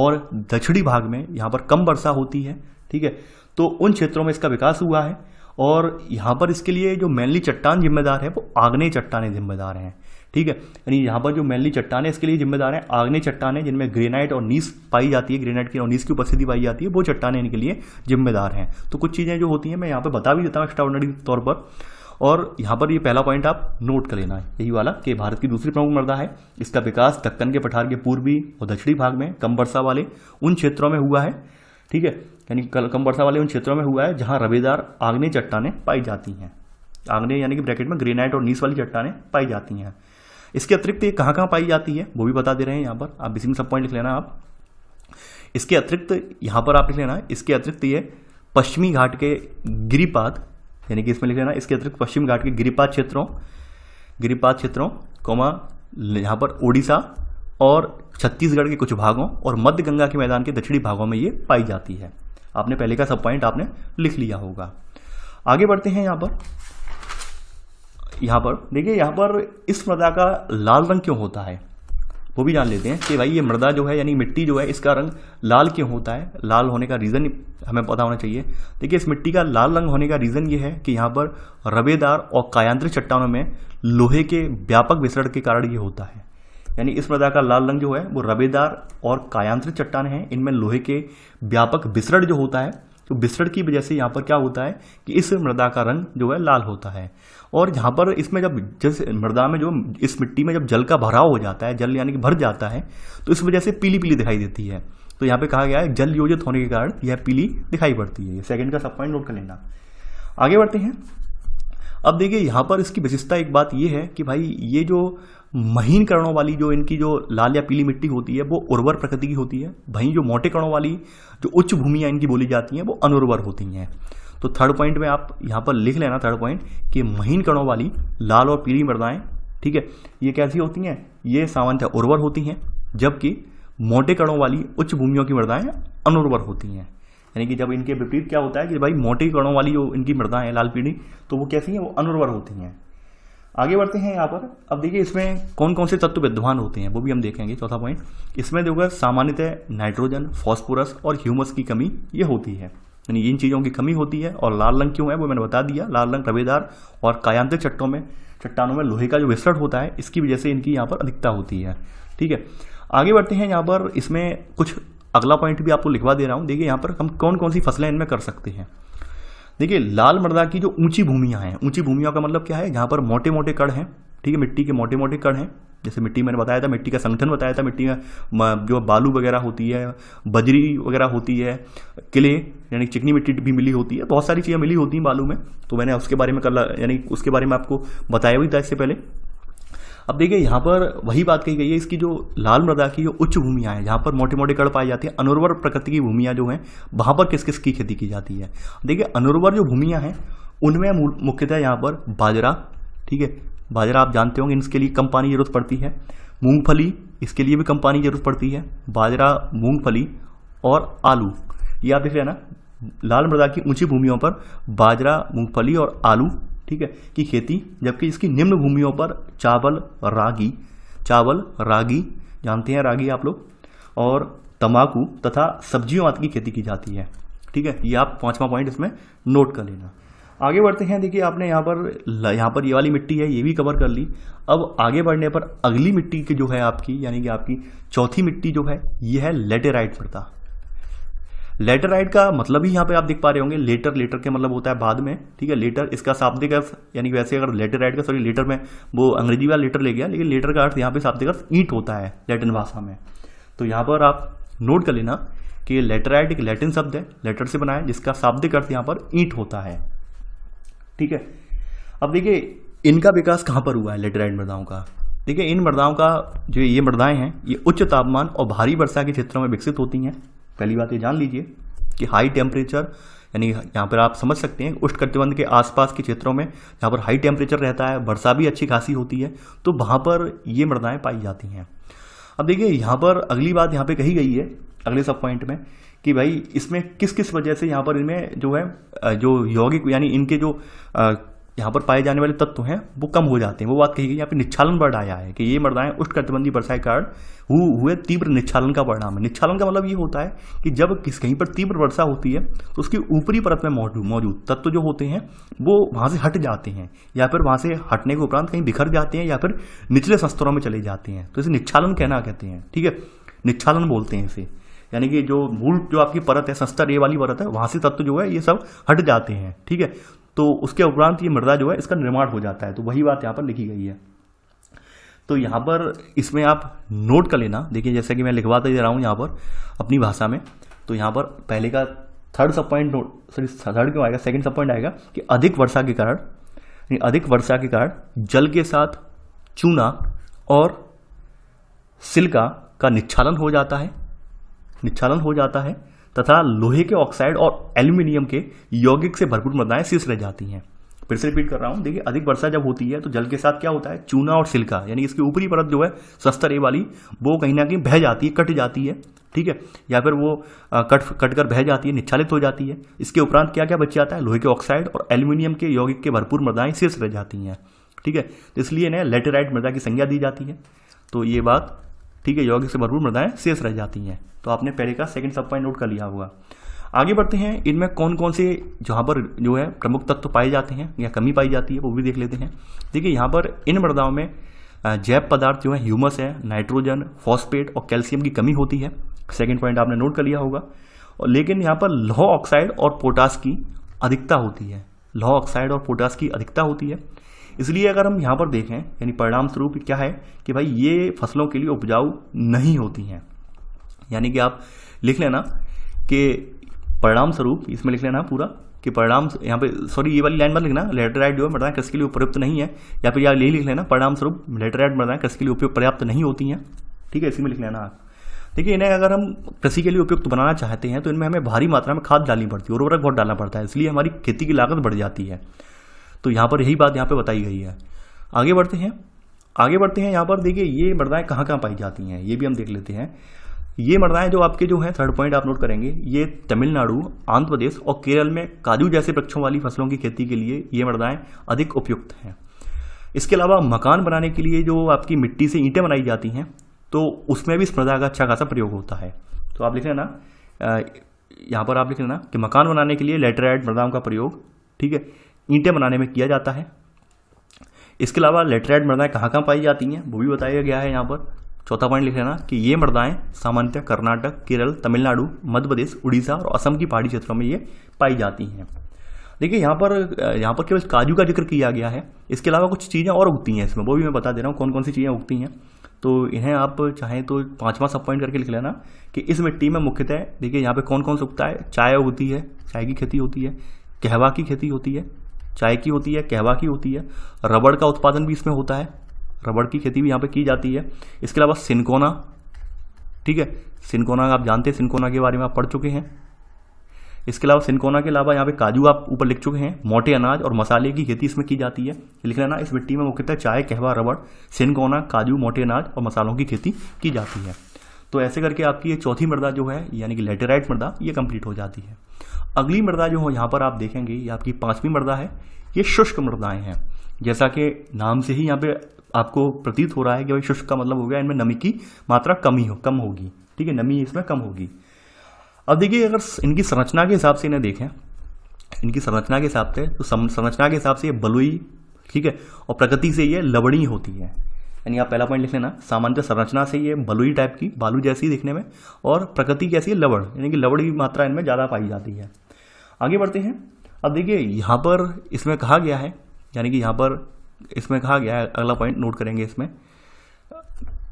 और दक्षिणी भाग में यहाँ पर कम वर्षा होती है ठीक है तो उन क्षेत्रों में इसका विकास हुआ है और यहाँ पर इसके लिए जो मैनली चट्टान जिम्मेदार है वो आग्नेय चट्टाने जिम्मेदार हैं ठीक है यानी यहाँ पर जो मेनली चट्टाने इसके लिए जिम्मेदार हैं आग्नेय चट्टाने जिनमें ग्रेनाइट और नीस पाई जाती है ग्रेनाइट की और नीस की उपस्थिति पाई जाती है वो चट्टाने इनके लिए जिम्मेदार हैं तो कुछ चीज़ें जो होती हैं मैं यहाँ पर बता भी देता हूँ एक्स्ट्रा तौर पर और यहाँ पर ये पहला पॉइंट आप नोट कर लेना है यही वाला कि भारत की दूसरी प्रमुख मृदा है इसका विकास दक्कन के पठार के पूर्वी और दक्षिणी भाग में कम वर्षा वाले उन क्षेत्रों में हुआ है ठीक है यानी कम वर्षा वाले उन क्षेत्रों में हुआ है जहां रवेदार आग्ने चट्टाने पाई जाती हैं आग्ने यानी कि ब्रैकेट में ग्रेनाइट और नीस वाली चट्टाने पाई जाती हैं इसके अतिरिक्त ये कहाँ कहाँ पाई जाती है वो भी बता दे रहे हैं यहाँ पर आप बिसिंग सब पॉइंट लिख लेना आप इसके अतिरिक्त यहाँ पर आप लिख लेना इसके अतिरिक्त ये पश्चिमी घाट के गिरिपात यानी कि इसमें लिख लेना इसके अतिरिक्त पश्चिम घाट के गिरिपात क्षेत्रों गिरिपात क्षेत्रों कोमा यहाँ पर ओडिशा और छत्तीसगढ़ के कुछ भागों और मध्य गंगा के मैदान के दक्षिणी भागों में ये पाई जाती है आपने पहले का सब पॉइंट आपने लिख लिया होगा आगे बढ़ते हैं यहाँ पर यहाँ पर देखिए यहाँ पर इस मृदा का लाल रंग क्यों होता है वो भी जान लेते हैं कि भाई ये मृदा जो है यानी मिट्टी जो है इसका रंग लाल क्यों होता है लाल होने का रीज़न हमें पता होना चाहिए देखिए इस मिट्टी का लाल रंग होने का रीज़न ये है कि यहाँ पर रवेदार और कायांत्रिक चट्टानों में लोहे के व्यापक विसरण के कारण ये होता है यानी इस मृदा का लाल रंग जो है वो रवेदार और कायांत्रिक चट्टान है इनमें लोहे के व्यापक विसरण जो होता है तो विसरण की वजह से यहाँ पर क्या होता है कि इस मृदा का रंग जो है लाल होता है और जहाँ पर इसमें जब जिस मृदा में जो इस मिट्टी में जब जल का भराव हो जाता है जल यानी कि भर जाता है तो इस वजह से पीली पीली दिखाई देती है तो यहाँ पे कहा गया है जल योजित होने के कारण यह पीली दिखाई पड़ती है सेकंड का सब पॉइंट नोट कर लेना आगे बढ़ते हैं अब देखिए यहाँ पर इसकी विशेषता एक बात ये है कि भाई ये जो महीन करणों वाली जो इनकी जो लाल या पीली मिट्टी होती है वो उर्वर प्रकृति की होती है वहीं जो मोटे कणों वाली जो उच्च भूमियाँ इनकी बोली जाती हैं वो अनुर्वर होती हैं तो थर्ड पॉइंट में आप यहाँ पर लिख लेना थर्ड पॉइंट कि महीन कणों वाली लाल और पीली मृदाएँ ठीक है ये कैसी होती हैं ये सामान्यतः उर्वर होती हैं जबकि मोटे कणों वाली उच्च भूमियों की मृदाएँ अनुर्वर होती हैं यानी कि जब इनके विपरीत क्या होता है कि भाई मोटे कणों वाली जो इनकी मृदाएँ लाल पीढ़ी तो वो कैसी हैं वो अनुर्वर होती हैं आगे बढ़ते हैं यहाँ पर अब देखिए इसमें कौन कौन से तत्व विद्वान होते हैं वो भी हम देखेंगे चौथा पॉइंट इसमें देखोगे सामान्यतः नाइट्रोजन फॉस्फोरस और ह्यूमस की कमी ये होती है यानी इन चीज़ों की कमी होती है और लाल रंग क्यों है वो मैंने बता दिया लाल रंग रवेदार और कायांतिक चट्टों में चट्टानों में लोहे का जो विस्तृत होता है इसकी वजह से इनकी यहाँ पर अधिकता होती है ठीक है आगे बढ़ते हैं यहाँ पर इसमें कुछ अगला पॉइंट भी आपको लिखवा दे रहा हूँ देखिए यहाँ पर हम कौन कौन सी फसलें इनमें कर सकते हैं देखिए लाल मृदा की जो ऊंची भूमियाँ हैं ऊंची भूमियों का मतलब क्या है जहाँ पर मोटे मोटे कड़ हैं ठीक है मिट्टी के मोटे मोटे कड़ हैं जैसे मिट्टी मैंने बताया था मिट्टी का संगठन बताया था मिट्टी में जो बालू वगैरह होती है बजरी वगैरह होती है किले यानी चिकनी मिट्टी भी मिली होती है बहुत सारी चीज़ें मिली होती हैं बालू में तो मैंने उसके बारे में कल यानी उसके बारे में आपको बताया भी था इससे पहले अब देखिए यहाँ पर वही बात कही गई है इसकी जो लाल मृदा की जो उच्च भूमियाँ हैं जहाँ पर मोटे मोटे कड़ पाए जाते हैं अनुर्वर प्रकृति की भूमियाँ जो हैं वहाँ पर किस किस की खेती की जाती है देखिए अनुर्वर जो भूमियाँ हैं उनमें मुख्यतः यहाँ पर बाजरा ठीक है बाजरा आप जानते होंगे इसके लिए कम पानी ज़रूरत पड़ती है मूंगफली इसके लिए भी कम पानी ज़रूरत पड़ती है बाजरा मूंगफली और आलू ये आप देख रहे हैं ना लाल मृदा की ऊंची भूमियों पर बाजरा मूंगफली और आलू ठीक है की खेती जबकि इसकी निम्न भूमियों पर चावल रागी चावल रागी जानते हैं रागी आप लोग और तम्बाकू तथा सब्जियों आदि की खेती की जाती है ठीक है ये आप पाँचवा पॉइंट इसमें नोट कर लेना आगे बढ़ते हैं देखिए आपने यहाँ पर यहाँ पर ये वाली मिट्टी है ये भी कवर कर ली अब आगे बढ़ने पर अगली मिट्टी की जो है आपकी यानी कि आपकी चौथी मिट्टी जो है ये है लेटेराइट मृदा लेटेराइट का मतलब ही यहाँ पे आप देख पा रहे होंगे लेटर लेटर के मतलब होता है बाद में ठीक है लेटर इसका शाब्दिक अर्थ यानी कि वैसे अगर लेटेराइट का सॉरी लेटर में वो अंग्रेजी वाला लेटर ले गया लेकिन लेटर का अर्थ यहाँ पे शाब्दिक अर्थ ईंट होता है लैटिन भाषा में तो यहाँ पर आप नोट कर लेना कि लेटेराइट एक लैटिन शब्द है लेटर से बनाया जिसका शाब्दिक अर्थ यहाँ पर ईंट होता है ठीक है अब देखिए इनका विकास कहाँ पर हुआ है लेटराइट मृदाओं का देखिए इन मृदाओं का जो ये मृदाएं हैं ये उच्च तापमान और भारी वर्षा के क्षेत्रों में विकसित होती हैं पहली बात ये जान लीजिए कि हाई टेम्परेचर यानी यहाँ पर आप समझ सकते हैं उष्ण कटिबंध के आसपास के क्षेत्रों में जहाँ पर हाई टेम्परेचर रहता है वर्षा भी अच्छी खासी होती है तो वहाँ पर ये मृदाएँ पाई जाती हैं अब देखिए यहाँ पर अगली बात यहाँ पर कही गई है अगले सब पॉइंट में कि भाई इसमें किस किस वजह से यहाँ पर इनमें जो है जो यौगिक यानी इनके जो यहाँ पर पाए जाने वाले तत्व हैं वो कम हो जाते हैं वो बात कही गई यहाँ पे निच्छालन बढ़ आया है कि ये कटिबंधी वर्षा के कारण हुए तीव्र निच्छालन का परिणाम है निच्छालन का मतलब ये होता है कि जब किस कहीं पर तीव्र वर्षा होती है तो उसकी ऊपरी परत में मौजूद मौजूद तत्व जो होते हैं वो वहाँ से हट जाते हैं या फिर वहाँ से हटने के उपरांत कहीं बिखर जाते हैं या फिर निचले संस्तरों में चले जाते हैं तो इसे निच्छालन कहना कहते हैं ठीक है निच्छालन बोलते हैं इसे यानी कि जो मूल जो आपकी परत है संस्तर ये वाली परत है वहां से तत्व जो है ये सब हट जाते हैं ठीक है तो उसके उपरांत ये मृदा जो है इसका निर्माण हो जाता है तो वही बात यहाँ पर लिखी गई है तो यहाँ पर इसमें आप नोट कर लेना देखिए जैसे कि मैं लिखवाता जा रहा हूँ यहाँ पर अपनी भाषा में तो यहाँ पर पहले का थर्ड सब पॉइंट नोट सॉरी थर्ड क्यों आएगा सेकेंड सब पॉइंट आएगा कि अधिक वर्षा के कारण अधिक वर्षा के कारण जल के साथ चूना और सिल्का का निच्छालन हो जाता है निच्छालन हो जाता है तथा लोहे के ऑक्साइड और एल्यूमिनियम के यौगिक से भरपूर मृदाएं शीर्ष रह जाती हैं फिर से रिपीट कर रहा हूँ देखिए अधिक वर्षा जब होती है तो जल के साथ क्या होता है चूना और सिल्का यानी इसकी ऊपरी परत जो है सस्तर ए वाली वो कहीं ना कहीं बह जाती है कट जाती है ठीक है या फिर वो आ, कट कट कर बह जाती है निच्छालित हो जाती है इसके उपरांत क्या क्या बच जाता है लोहे के ऑक्साइड और एल्यूमिनियम के यौगिक के भरपूर मृदाएं शीर्ष रह जाती हैं ठीक है तो इसलिए इन्हें लेटेराइट मृदा की संज्ञा दी जाती है तो ये बात ठीक है यौगिक से भरपूर मृदाएं शेष रह जाती हैं तो आपने पहले का सेकंड सब पॉइंट नोट कर लिया होगा आगे बढ़ते हैं इनमें कौन कौन से जहाँ पर जो है प्रमुख तत्व पाए जाते हैं या कमी पाई जाती है वो भी देख लेते हैं देखिए यहाँ पर इन मृदाओं में जैव पदार्थ जो है ह्यूमस है नाइट्रोजन फॉस्पेट और कैल्शियम की कमी होती है सेकेंड पॉइंट आपने नोट कर लिया होगा और लेकिन यहाँ पर लोह ऑक्साइड और पोटास की अधिकता होती है लोह ऑक्साइड और पोटास की अधिकता होती है इसलिए अगर हम यहाँ पर देखें यानी परिणाम स्वरूप क्या है कि भाई ये फसलों के लिए उपजाऊ नहीं होती हैं यानी कि आप लिख लेना कि परिणाम स्वरूप इसमें लिख लेना पूरा कि परिणाम यहाँ पे सॉरी ये वाली लाइन मत लिखना राइट जो है मृदा कृषि के लिए उपयुक्त नहीं है या फिर यार यही लिख लेना परिणाम स्वरूप राइट मृदा कृषि के लिए उपयोग पर्याप्त नहीं होती हैं ठीक है इसी में लिख लेना आप देखिए इन्हें अगर हम कृषि के लिए उपयुक्त बनाना चाहते हैं तो इनमें हमें भारी मात्रा में खाद डालनी पड़ती है उर्वरक बहुत डालना पड़ता है इसलिए हमारी खेती की लागत बढ़ जाती है तो यहां पर यही बात यहां पर बताई गई है आगे बढ़ते हैं आगे बढ़ते हैं यहां पर देखिए ये मृदाएँ कहां कहाँ पाई जाती हैं ये भी हम देख लेते हैं ये मृदाएँ जो आपके जो हैं थर्ड पॉइंट आप नोट करेंगे ये तमिलनाडु आंध्र प्रदेश और केरल में काजू जैसे वृक्षों वाली फसलों की खेती के लिए ये मृदाएं अधिक उपयुक्त हैं इसके अलावा मकान बनाने के लिए जो आपकी मिट्टी से ईंटें बनाई जाती हैं तो उसमें भी इस मृदा का अच्छा खासा प्रयोग होता है तो आप लिख लेना यहाँ पर आप लिख लेना कि मकान बनाने के लिए लेटराइड मृदाओं का प्रयोग ठीक है ईंटें बनाने में किया जाता है इसके अलावा लेटराइट मृदाएँ कहाँ कहाँ पाई जाती हैं वो भी बताया गया है यहाँ पर चौथा पॉइंट लिख लेना कि ये मृदाएँ सामान्यतः कर्नाटक केरल तमिलनाडु मध्य प्रदेश उड़ीसा और असम की पहाड़ी क्षेत्रों में ये पाई जाती हैं देखिए यहाँ पर यहाँ पर केवल काजू का जिक्र किया गया है इसके अलावा कुछ चीज़ें और उगती हैं इसमें वो भी मैं बता दे रहा हूँ कौन कौन सी चीज़ें उगती हैं तो इन्हें आप चाहें तो पाँचवा सब पॉइंट करके लिख लेना कि इस मिट्टी में मुख्यतः देखिए यहाँ पे कौन कौन सा उगता है चाय उगती है चाय की खेती होती है कहवा की खेती होती है चाय की होती है कहवा की होती है रबड़ का उत्पादन भी इसमें होता है रबड़ की खेती भी यहाँ पे की जाती है इसके अलावा सिनकोना ठीक है सिनकोना आप जानते हैं सिनकोना के बारे में आप पढ़ चुके हैं इसके अलावा सिनकोना के अलावा यहाँ पे काजू आप ऊपर लिख चुके हैं मोटे अनाज और मसाले की खेती इसमें की जाती है लिख लेना इस मिट्टी में मुख्यतः चाय कहवा रबड़ सिनकोना काजू मोटे अनाज और मसालों की खेती की जाती है तो ऐसे करके आपकी ये चौथी मृदा जो है यानी कि लेटेराइट मृदा ये कंप्लीट हो जाती है अगली मृदा जो हो यहाँ पर आप देखेंगे ये आपकी पांचवी मृदा है ये शुष्क मृदाएं हैं जैसा कि नाम से ही यहाँ पे आपको प्रतीत हो रहा है कि भाई शुष्क का मतलब हो गया इनमें नमी की मात्रा कम ही हो कम होगी ठीक है नमी इसमें कम होगी अब देखिए अगर इनकी संरचना के हिसाब से इन्हें देखें इनकी संरचना के हिसाब से तो संरचना के हिसाब से ये बलुई ठीक है और प्रकृति से ये लवड़ी होती है यानी आप पहला पॉइंट लिख लेना सामान्य संरचना से ये बलुई टाइप की बालू जैसी दिखने में और प्रकृति जैसी लवण यानी कि लवण की मात्रा इनमें ज़्यादा पाई जाती है आगे बढ़ते हैं अब देखिए यहाँ पर इसमें कहा गया है यानी कि यहाँ पर इसमें कहा गया है अगला पॉइंट नोट करेंगे इसमें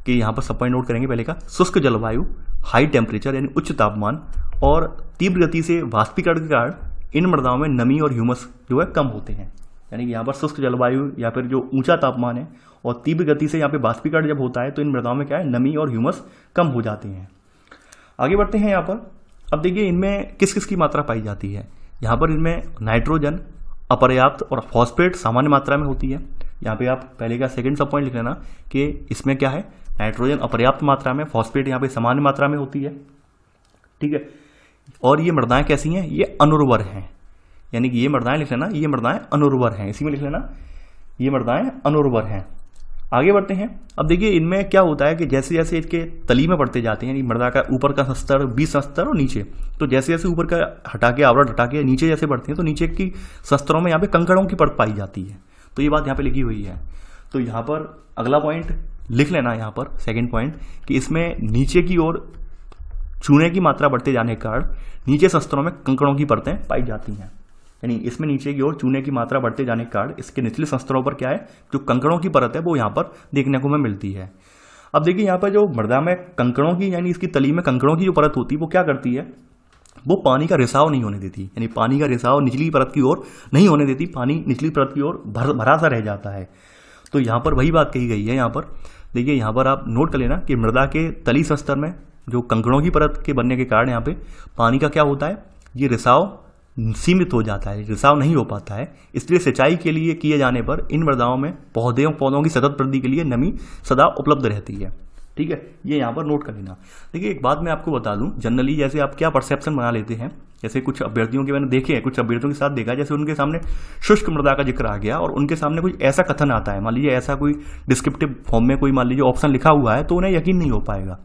कि यहाँ पर सब पॉइंट नोट करेंगे पहले का शुष्क जलवायु हाई टेम्परेचर यानी उच्च तापमान और तीव्र गति से वाष्पीकरण के कारण इन मृदाओं में नमी और ह्यूमस जो है कम होते हैं यानी कि यहाँ पर शुष्क जलवायु या फिर जो ऊंचा तापमान है और तीव्र गति से यहाँ पे वाष्पीकरण जब होता है तो इन मृदाओं में क्या है नमी और ह्यूमस कम हो जाते हैं आगे बढ़ते हैं यहाँ पर अब देखिए इनमें किस किस की मात्रा पाई जाती है यहाँ पर इनमें नाइट्रोजन अपर्याप्त और फॉस्फेट सामान्य मात्रा में होती है यहाँ पे आप पहले का सेकंड सब पॉइंट लिख लेना कि इसमें क्या है नाइट्रोजन अपर्याप्त मात्रा में फॉस्फेट यहाँ पे सामान्य मात्रा में होती है ठीक है और ये मृदाएँ कैसी हैं ये अनुर्वर हैं यानी कि ये मृदाएँ लिख लेना ये मृदाएँ अनुर्वर हैं इसी में लिख लेना ये मृदाएँ अनुर्वर हैं आगे बढ़ते हैं अब देखिए इनमें क्या होता है कि जैसे जैसे इसके तली में बढ़ते जाते हैं यानी मर्दा का ऊपर का स्तर बीस स्तर और नीचे तो जैसे जैसे ऊपर का हटा के आवरण हटा के नीचे जैसे बढ़ते हैं तो नीचे की शस्त्रों में यहाँ पे कंकड़ों की पड़ पाई जाती है तो ये बात यहाँ पे लिखी हुई है तो यहाँ पर अगला पॉइंट लिख लेना यहाँ पर सेकेंड पॉइंट कि इसमें नीचे की ओर चूने की मात्रा बढ़ते जाने के कारण नीचे शस्त्रों में कंकड़ों की परतें पाई जाती हैं यानी इसमें नीचे की ओर चूने की मात्रा बढ़ते जाने के कारण इसके निचले संस्तरों पर क्या है जो कंकड़ों की परत है वो यहाँ पर देखने को हमें मिलती है अब देखिए यहाँ पर जो मृदा में कंकड़ों की यानी इसकी तली में कंकड़ों की जो परत होती है वो क्या करती है वो पानी का रिसाव नहीं होने देती यानी पानी का रिसाव निचली परत की ओर नहीं होने देती पानी निचली परत की ओर भर भरा सा रह जाता है तो यहाँ पर वही बात कही गई है यहाँ पर देखिए यहाँ पर आप नोट कर लेना कि मृदा के तली संस्तर में जो कंकड़ों की परत के बनने के कारण यहाँ पे पानी का क्या होता है ये रिसाव सीमित हो जाता है रिसाव नहीं हो पाता है इसलिए सिंचाई के लिए किए जाने पर इन मृदाओं में पौधे पौधों की सतत वृद्धि के लिए नमी सदा उपलब्ध रहती है ठीक है ये यहाँ पर नोट कर लेना देखिए एक बात मैं आपको बता दूँ जनरली जैसे आप क्या परसेप्शन बना लेते हैं जैसे कुछ अभ्यर्थियों के मैंने देखे हैं कुछ अभ्यर्थियों के साथ देखा जैसे उनके सामने शुष्क मृदा का जिक्र आ गया और उनके सामने कुछ ऐसा कथन आता है मान लीजिए ऐसा कोई डिस्क्रिप्टिव फॉर्म में कोई मान लीजिए ऑप्शन लिखा हुआ है तो उन्हें यकीन नहीं हो पाएगा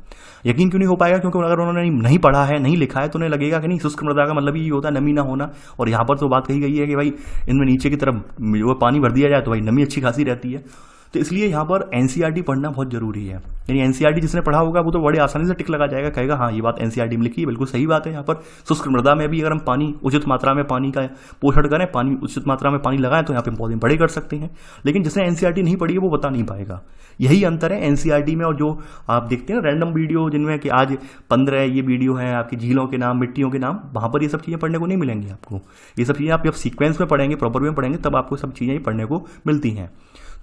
यकीन क्यों नहीं हो पाएगा क्योंकि अगर उन्होंने नहीं पढ़ा है नहीं लिखा है तो उन्हें लगेगा कि नहीं शुष्क मृदा का मतलब ये होता है नमी ना होना और यहाँ पर तो बात कही गई है कि भाई इनमें नीचे की तरफ जो पानी भर दिया जाए तो भाई नमी अच्छी खासी रहती है तो इसलिए यहाँ पर एन e पढ़ना बहुत जरूरी है यानी एन e जिसने पढ़ा होगा वो तो बड़े आसानी से टिक लगा जाएगा कहेगा हाँ ये बात एन e में लिखी है बिल्कुल सही बात है यहाँ पर शुष्क मृदा में भी अगर हम पानी उचित मात्रा में पानी का पोषण करें पानी उचित मात्रा में पानी लगाएं तो यहाँ पर पौधे बड़े कर सकते हैं लेकिन जिसने एन नहीं पढ़ी है वो बता नहीं पाएगा यही अंतर है एन में और जो आप देखते हैं ना रैंडम वीडियो जिनमें कि आज पंद्रह ये वीडियो है आपकी झीलों के नाम मिट्टियों के नाम वहाँ पर ये सब चीज़ें पढ़ने को नहीं मिलेंगी आपको ये सब चीज़ें आप जब सीक्वेंस में पढ़ेंगे प्रॉपर वे में पढ़ेंगे तब आपको सब चीज़ें पढ़ने को मिलती हैं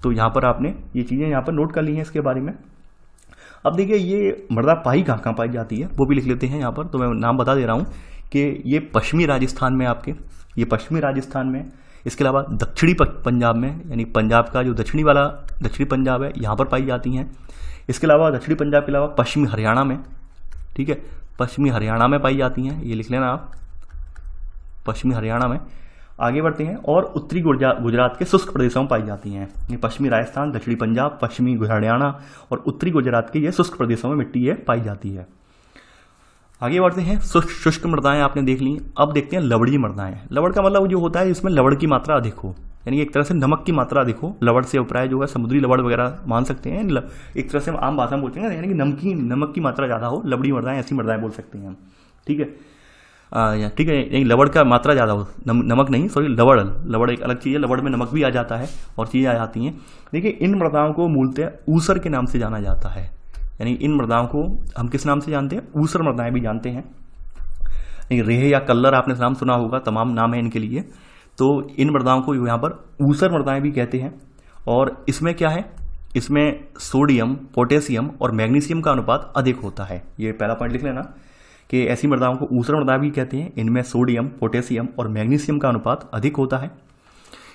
तो यहाँ पर आपने ये चीज़ें यहाँ पर नोट कर ली हैं इसके बारे में अब देखिए ये मर्दा पाई कहाँ कहाँ पाई जाती है वो भी लिख लेते हैं यहाँ पर तो मैं नाम बता दे रहा हूँ कि ये पश्चिमी राजस्थान में आपके ये पश्चिमी राजस्थान में इसके अलावा दक्षिणी पंजाब में यानी पंजाब का जो दक्षिणी वाला दक्षिणी पंजाब है यहाँ पर पाई जाती हैं इसके अलावा दक्षिणी पंजाब के अलावा पश्चिमी हरियाणा में ठीक है पश्चिमी हरियाणा में पाई जाती हैं ये लिख लेना आप पश्चिमी हरियाणा में आगे बढ़ते हैं और उत्तरी गुजरात के शुष्क प्रदेशों में पाई जाती हैं ये पश्चिमी राजस्थान दक्षिणी पंजाब पश्चिमी हरियाणा और उत्तरी गुजरात के ये शुष्क प्रदेशों में मिट्टी ये पाई जाती है आगे बढ़ते हैं शुष्क मृदाएं आपने देख ली अब देखते हैं लवड़ी मृदाएं लवड़ का मतलब जो होता है इसमें लवड़ की मात्रा अधिक हो यानी एक तरह से नमक की मात्रा देखो लवड़ से उपराय जो है समुद्री लवड़ वगैरह मान सकते हैं एक तरह से हम आम भाषा में बोलते हैं यानी कि नमकीन नमक की मात्रा ज़्यादा हो लबड़ी मृदाएं ऐसी मृदाएं बोल सकते हैं ठीक है ठीक है यानी लवड़ का मात्रा ज़्यादा हो नमक नहीं सॉरी लवड़ लवड़ एक अलग चीज़ है लवड़ में नमक भी आ जाता है और चीज़ें आ जाती हैं देखिए इन मृदाओं को मूलतः ऊसर के नाम से जाना जाता है यानी इन मृदाओं को हम किस नाम से जानते हैं ऊसर मृदाएँ भी जानते हैं रेह या कल्लर आपने नाम सुना होगा तमाम नाम है इनके लिए तो इन मृदाओं को यहाँ पर ऊसर मृदाएँ भी कहते हैं और इसमें क्या है इसमें सोडियम पोटेशियम और मैग्नीशियम का अनुपात अधिक होता है ये पहला पॉइंट लिख लेना कि ऐसी मृदाओं को ऊसर मृदा भी कहते हैं इनमें सोडियम पोटेशियम और मैग्नीशियम का अनुपात अधिक होता है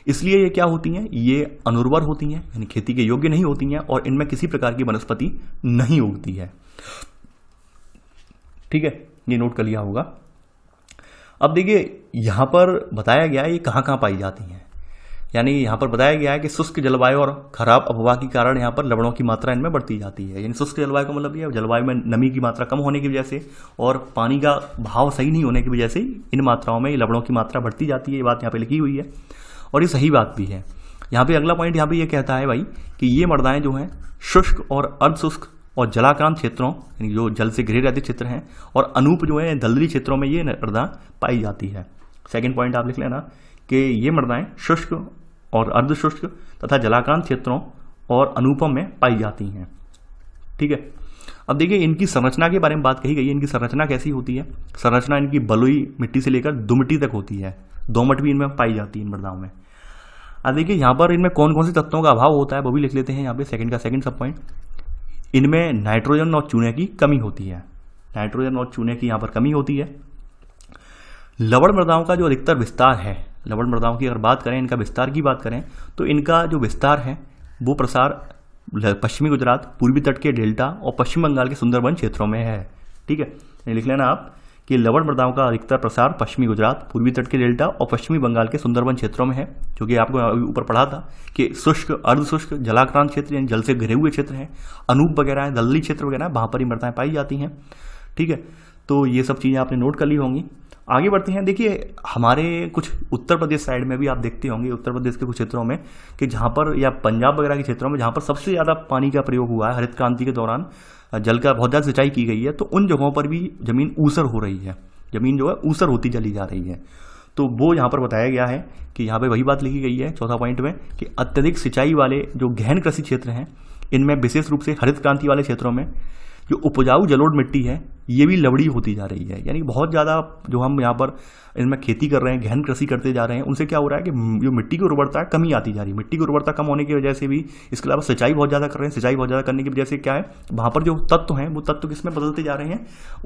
इसलिए ये क्या होती हैं ये अनुर्वर होती हैं यानी खेती के योग्य नहीं होती हैं और इनमें किसी प्रकार की वनस्पति नहीं उगती है ठीक है ये नोट कर लिया होगा अब देखिए यहां पर बताया गया ये कहाँ कहाँ पाई जाती हैं यानी यहाँ पर बताया गया है कि शुष्क जलवायु और खराब अफवाह के कारण यहाँ पर लवणों की मात्रा इनमें बढ़ती जाती है यानी शुष्क जलवायु का मतलब ये जलवायु में नमी की मात्रा कम होने की वजह से और पानी का भाव सही नहीं होने की वजह से इन मात्राओं में लवणों की मात्रा बढ़ती जाती है ये बात यहाँ पर लिखी हुई है और ये सही बात भी है यहाँ पे अगला पॉइंट यहाँ पे ये कहता है भाई कि ये मर्दाएँ जो हैं शुष्क और अर्धशुष्क और जलाक्रांत क्षेत्रों यानी जो जल से घिरे रहते क्षेत्र हैं और अनूप जो है दलदली क्षेत्रों में ये मृदा पाई जाती है सेकेंड पॉइंट आप लिख लेना कि ये मृदाएँ शुष्क और अर्धशुष्क तथा जलाक्रांत क्षेत्रों और अनुपम में पाई जाती हैं ठीक है अब देखिए इनकी संरचना के बारे में बात कही गई है इनकी संरचना कैसी होती है संरचना इनकी बलुई मिट्टी से लेकर दुमिट्टी तक होती है दोमट भी इनमें पाई जाती है इन मृदाओं में अब देखिए यहाँ पर इनमें कौन कौन से तत्वों का अभाव होता है वो भी लिख लेते हैं यहाँ पे सेकंड का सेकंड सब पॉइंट इनमें नाइट्रोजन और चूने की कमी होती है नाइट्रोजन और चूने की यहाँ पर कमी होती है लवण मृदाओं का जो अधिकतर विस्तार है लवण मृदाओं की अगर बात करें इनका विस्तार की बात करें तो इनका जो विस्तार है वो प्रसार पश्चिमी गुजरात पूर्वी तट के डेल्टा और पश्चिम बंगाल के सुंदरबन क्षेत्रों में है ठीक है लिख लेना आप कि लवण मृदाओं का अधिकतर प्रसार पश्चिमी गुजरात पूर्वी तट के डेल्टा और पश्चिमी बंगाल के सुंदरबन क्षेत्रों में है जो कि आपको ऊपर पढ़ा था कि शुष्क अर्धशुष्क जलाक्रांत क्षेत्र यानी जल से घिरे हुए क्षेत्र हैं अनूप वगैरह हैं दल्ली क्षेत्र वगैरह वहाँ पर ही मृदाएँ पाई जाती हैं ठीक है तो ये सब चीज़ें आपने नोट कर ली होंगी आगे बढ़ते हैं देखिए हमारे कुछ उत्तर प्रदेश साइड में भी आप देखते होंगे उत्तर प्रदेश के कुछ क्षेत्रों में कि जहाँ पर या पंजाब वगैरह के क्षेत्रों में जहाँ पर सबसे ज़्यादा पानी का प्रयोग हुआ है हरित क्रांति के दौरान जल का बहुत ज़्यादा सिंचाई की गई है तो उन जगहों पर भी ज़मीन ऊसर हो रही है ज़मीन जो है ऊसर होती चली जा रही है तो वो यहाँ पर बताया गया है कि यहाँ पर वही बात लिखी गई है चौथा पॉइंट में कि अत्यधिक सिंचाई वाले जो गहन कृषि क्षेत्र हैं इनमें विशेष रूप से हरित क्रांति वाले क्षेत्रों में जो उपजाऊ जलोढ़ मिट्टी है ये भी लवड़ी होती जा रही है यानी बहुत ज़्यादा जो हम यहाँ पर इनमें खेती कर रहे हैं गहन कृषि करते जा रहे हैं उनसे क्या हो रहा है कि जो मिट्टी की उर्वरता है कमी आती जा रही है मिट्टी की उर्वरता कम होने की वजह से भी इसके अलावा सिंचाई बहुत ज़्यादा कर रहे हैं सिंचाई बहुत ज़्यादा करने की वजह से क्या है वहाँ पर जो तत्व हैं वो तत्व किस में बदलते जा रहे हैं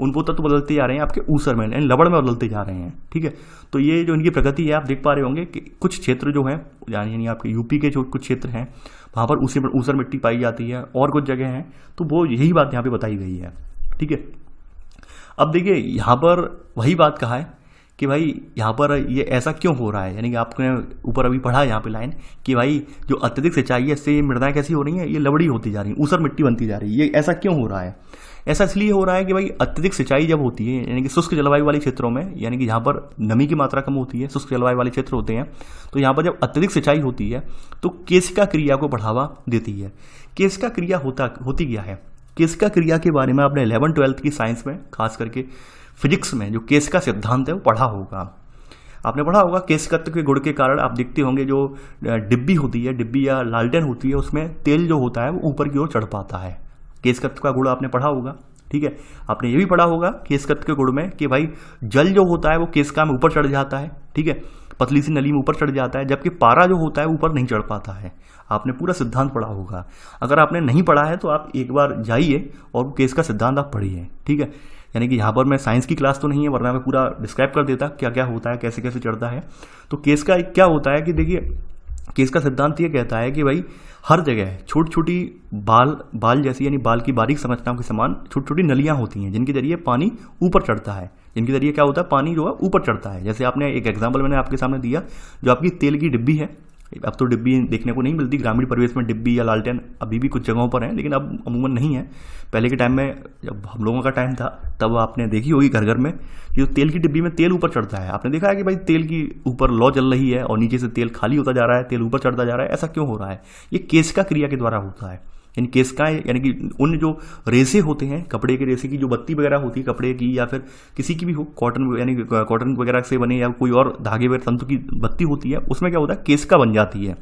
उन वो तत्व बदलते जा रहे हैं आपके ऊसर में यानी लवड़ में बदलते जा रहे हैं ठीक है तो ये जो इनकी प्रगति है आप देख पा रहे होंगे कि कुछ क्षेत्र जो हैं यानी आपके यूपी के जो कुछ क्षेत्र हैं वहाँ पर उसी ऊसर मिट्टी पाई जाती है और कुछ जगह हैं तो वो यही बात यहाँ पर बताई गई है ठीक है अब देखिए यहाँ पर वही बात कहा है कि भाई यहाँ पर ये ऐसा क्यों हो रहा है यानी कि आपने ऊपर अभी पढ़ा यहाँ पे लाइन कि भाई जो अत्यधिक सिंचाई है इससे ये मृदाएँ कैसी हो रही हैं ये लबड़ी होती जा रही है ऊसर मिट्टी बनती जा रही है ये ऐसा क्यों हो रहा है ऐसा इसलिए हो रहा है कि भाई अत्यधिक सिंचाई जब होती है यानी कि शुष्क जलवायु वाले क्षेत्रों में यानी कि जहाँ पर नमी की मात्रा कम होती है शुष्क जलवायु वाले क्षेत्र होते हैं तो यहाँ पर जब अत्यधिक सिंचाई होती है तो केसिका क्रिया को बढ़ावा देती है केसिका क्रिया होता होती क्या है केसिका क्रिया के बारे में आपने इलेवन ट्वेल्थ की साइंस में खास करके फिजिक्स में जो केस का सिद्धांत है वो पढ़ा होगा आपने पढ़ा होगा केस तत्व के गुड़ के कारण आप देखते होंगे जो डिब्बी होती है डिब्बी या लालटेन होती है उसमें तेल जो होता है वो ऊपर की ओर चढ़ पाता है केस तत्व का गुड़ आपने पढ़ा होगा ठीक है आपने ये भी पढ़ा होगा केस तत्व के गुड़ में कि भाई जल जो होता है वो केसका में ऊपर चढ़ जाता है ठीक है पतली सी नली में ऊपर चढ़ जाता है जबकि पारा जो होता है ऊपर नहीं चढ़ पाता है आपने पूरा सिद्धांत पढ़ा होगा अगर आपने नहीं पढ़ा है तो आप एक बार जाइए और केस का सिद्धांत आप पढ़िए ठीक है यानी कि यहाँ पर मैं साइंस की क्लास तो नहीं है वरना मैं पूरा डिस्क्राइब कर देता क्या क्या होता है कैसे कैसे चढ़ता है तो केस का क्या होता है कि देखिए केस का सिद्धांत ये कहता है कि भाई हर जगह छोटी छोटी बाल बाल जैसी यानी बाल की बारीक संरचनाओं के समान छोटी छोटी नलियाँ होती हैं जिनके जरिए पानी ऊपर चढ़ता है जिनके जरिए क्या होता है पानी जो है ऊपर चढ़ता है जैसे आपने एक एग्जाम्पल मैंने आपके सामने दिया जो आपकी तेल की डिब्बी है अब तो डिब्बी देखने को नहीं मिलती ग्रामीण परिवेश में डिब्बी या लालटेन अभी भी कुछ जगहों पर हैं लेकिन अब अमूमन नहीं है पहले के टाइम में जब हम लोगों का टाइम था तब आपने देखी होगी घर घर में जो तेल की डिब्बी में तेल ऊपर चढ़ता है आपने देखा है कि भाई तेल की ऊपर लॉ चल रही है और नीचे से तेल खाली होता जा रहा है तेल ऊपर चढ़ता जा रहा है ऐसा क्यों हो रहा है ये केस का क्रिया के द्वारा होता है यानी केसका यानी कि उन जो रेसे होते हैं कपड़े के रेसे की जो बत्ती वगैरह होती है कपड़े की या फिर किसी की भी हो कॉटन यानी कॉटन वगैरह से बने या कोई और धागे वगैरह तंतु की बत्ती होती है उसमें क्या होता है केसका बन जाती है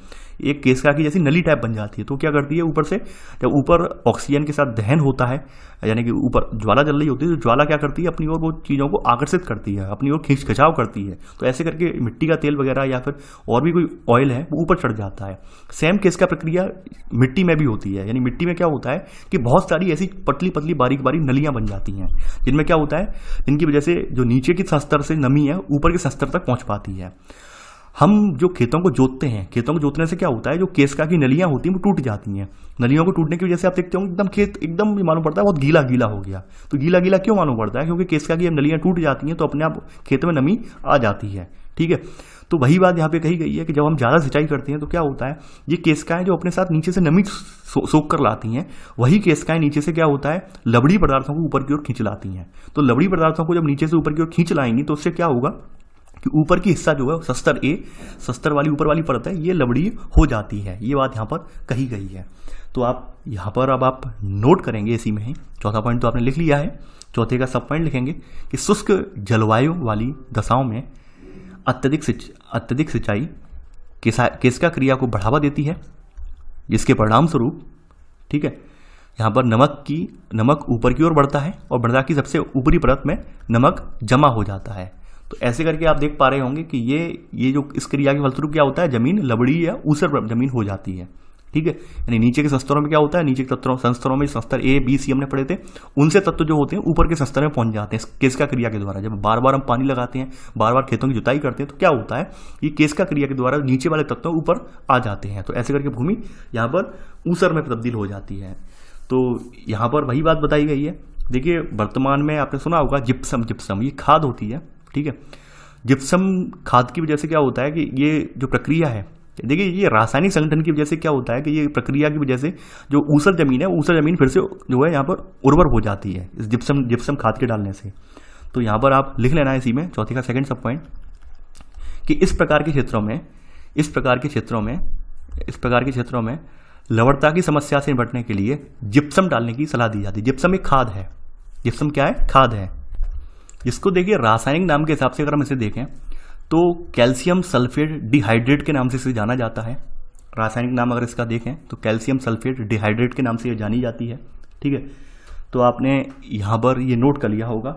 एक केसका की जैसी नली टाइप बन जाती है तो क्या करती है ऊपर से जब ऊपर ऑक्सीजन के साथ दहन होता है यानी कि ऊपर ज्वाला जल रही होती है तो ज्वाला क्या करती है अपनी ओर वो चीज़ों को आकर्षित करती है अपनी ओर खींच खिंचाव करती है तो ऐसे करके मिट्टी का तेल वगैरह या फिर और भी कोई ऑयल है वो ऊपर चढ़ जाता है सेम केस का प्रक्रिया मिट्टी में भी होती है यानी मिट्टी में क्या होता है कि बहुत सारी ऐसी पतली पतली बारीक बारीक नलियां बन जाती हैं जिनमें क्या होता है जिनकी वजह से जो नीचे की सस्तर से नमी है ऊपर के सस्तर तक पहुंच पाती है हम जो खेतों को जोतते हैं खेतों को जोतने से क्या होता है जो केसका की नलियां होती हैं वो टूट जाती हैं नलियों को टूटने की वजह से आप देखते हो एकदम खेत एकदम मालूम पड़ता है बहुत गीला गीला हो गया तो गीला गीला क्यों मालूम पड़ता है क्योंकि केसका की नलियां टूट जाती हैं तो अपने आप खेत में नमी आ जाती है ठीक है तो वही बात यहाँ पे कही गई है कि जब हम ज़्यादा सिंचाई करते हैं तो क्या होता है ये केसकाएं जो अपने साथ नीचे से नमी सो, सोख कर लाती हैं वही केसकाएं नीचे से क्या होता है लबड़ी पदार्थों को ऊपर की ओर खींच लाती हैं तो लबड़ी पदार्थों को जब नीचे से ऊपर की ओर खींच लाएंगी तो उससे क्या होगा कि ऊपर की हिस्सा जो है सस्तर ए सस्तर वाली ऊपर वाली परत है ये लबड़ी हो जाती है ये बात यहाँ पर कही गई है तो आप यहाँ पर अब आप नोट करेंगे इसी में ही चौथा पॉइंट तो आपने लिख लिया है चौथे का सब पॉइंट लिखेंगे कि शुष्क जलवायु वाली दशाओं में अत्यधिक अत्यधिक सिंचाई किसा किसका क्रिया को बढ़ावा देती है जिसके परिणाम स्वरूप ठीक है यहाँ पर नमक की नमक ऊपर की ओर बढ़ता है और मृदा की सबसे ऊपरी परत में नमक जमा हो जाता है तो ऐसे करके आप देख पा रहे होंगे कि ये ये जो इस क्रिया के फलस्वरूप क्या होता है जमीन लबड़ी या ऊसर जमीन हो जाती है ठीक है यानी नीचे के संस्तरों में क्या होता है नीचे के तत्वों संस्तरों में संस्तर ए बी सी हमने पढ़े थे उनसे तत्व जो होते हैं ऊपर के संस्तर में पहुंच जाते हैं केसका क्रिया के द्वारा जब बार बार हम पानी लगाते हैं बार बार खेतों की जुताई करते हैं तो क्या होता है ये केसका क्रिया के द्वारा नीचे वाले तत्व ऊपर आ जाते हैं तो ऐसे करके भूमि यहाँ पर ऊसर में तब्दील हो जाती है तो यहाँ पर वही बात बताई गई है देखिए वर्तमान में आपने सुना होगा जिप्सम जिप्सम ये खाद होती है ठीक है जिप्सम खाद की वजह से क्या होता है कि ये जो प्रक्रिया है देखिए ये रासायनिक संगठन की वजह से क्या होता है कि ये प्रक्रिया की वजह से जो ऊसर ज़मीन है ऊसर ज़मीन फिर से जो है यहाँ पर उर्वर हो जाती है इस जिप्सम जिप्सम खाद के डालने से तो यहाँ पर आप लिख लेना है इसी में चौथी का सेकेंड सब पॉइंट कि इस प्रकार के क्षेत्रों में इस प्रकार के क्षेत्रों में इस प्रकार के क्षेत्रों में लवड़ता की समस्या से निपटने के लिए जिप्सम डालने की सलाह दी जाती है जिप्सम एक खाद है जिप्सम क्या है खाद है इसको देखिए रासायनिक नाम के हिसाब से अगर हम इसे देखें तो कैल्शियम सल्फेट डिहाइड्रेट के नाम से इसे जाना जाता है रासायनिक नाम अगर इसका देखें तो कैल्शियम सल्फेट डिहाइड्रेट के नाम से ये जानी जाती है ठीक है तो आपने यहाँ पर ये नोट कर लिया होगा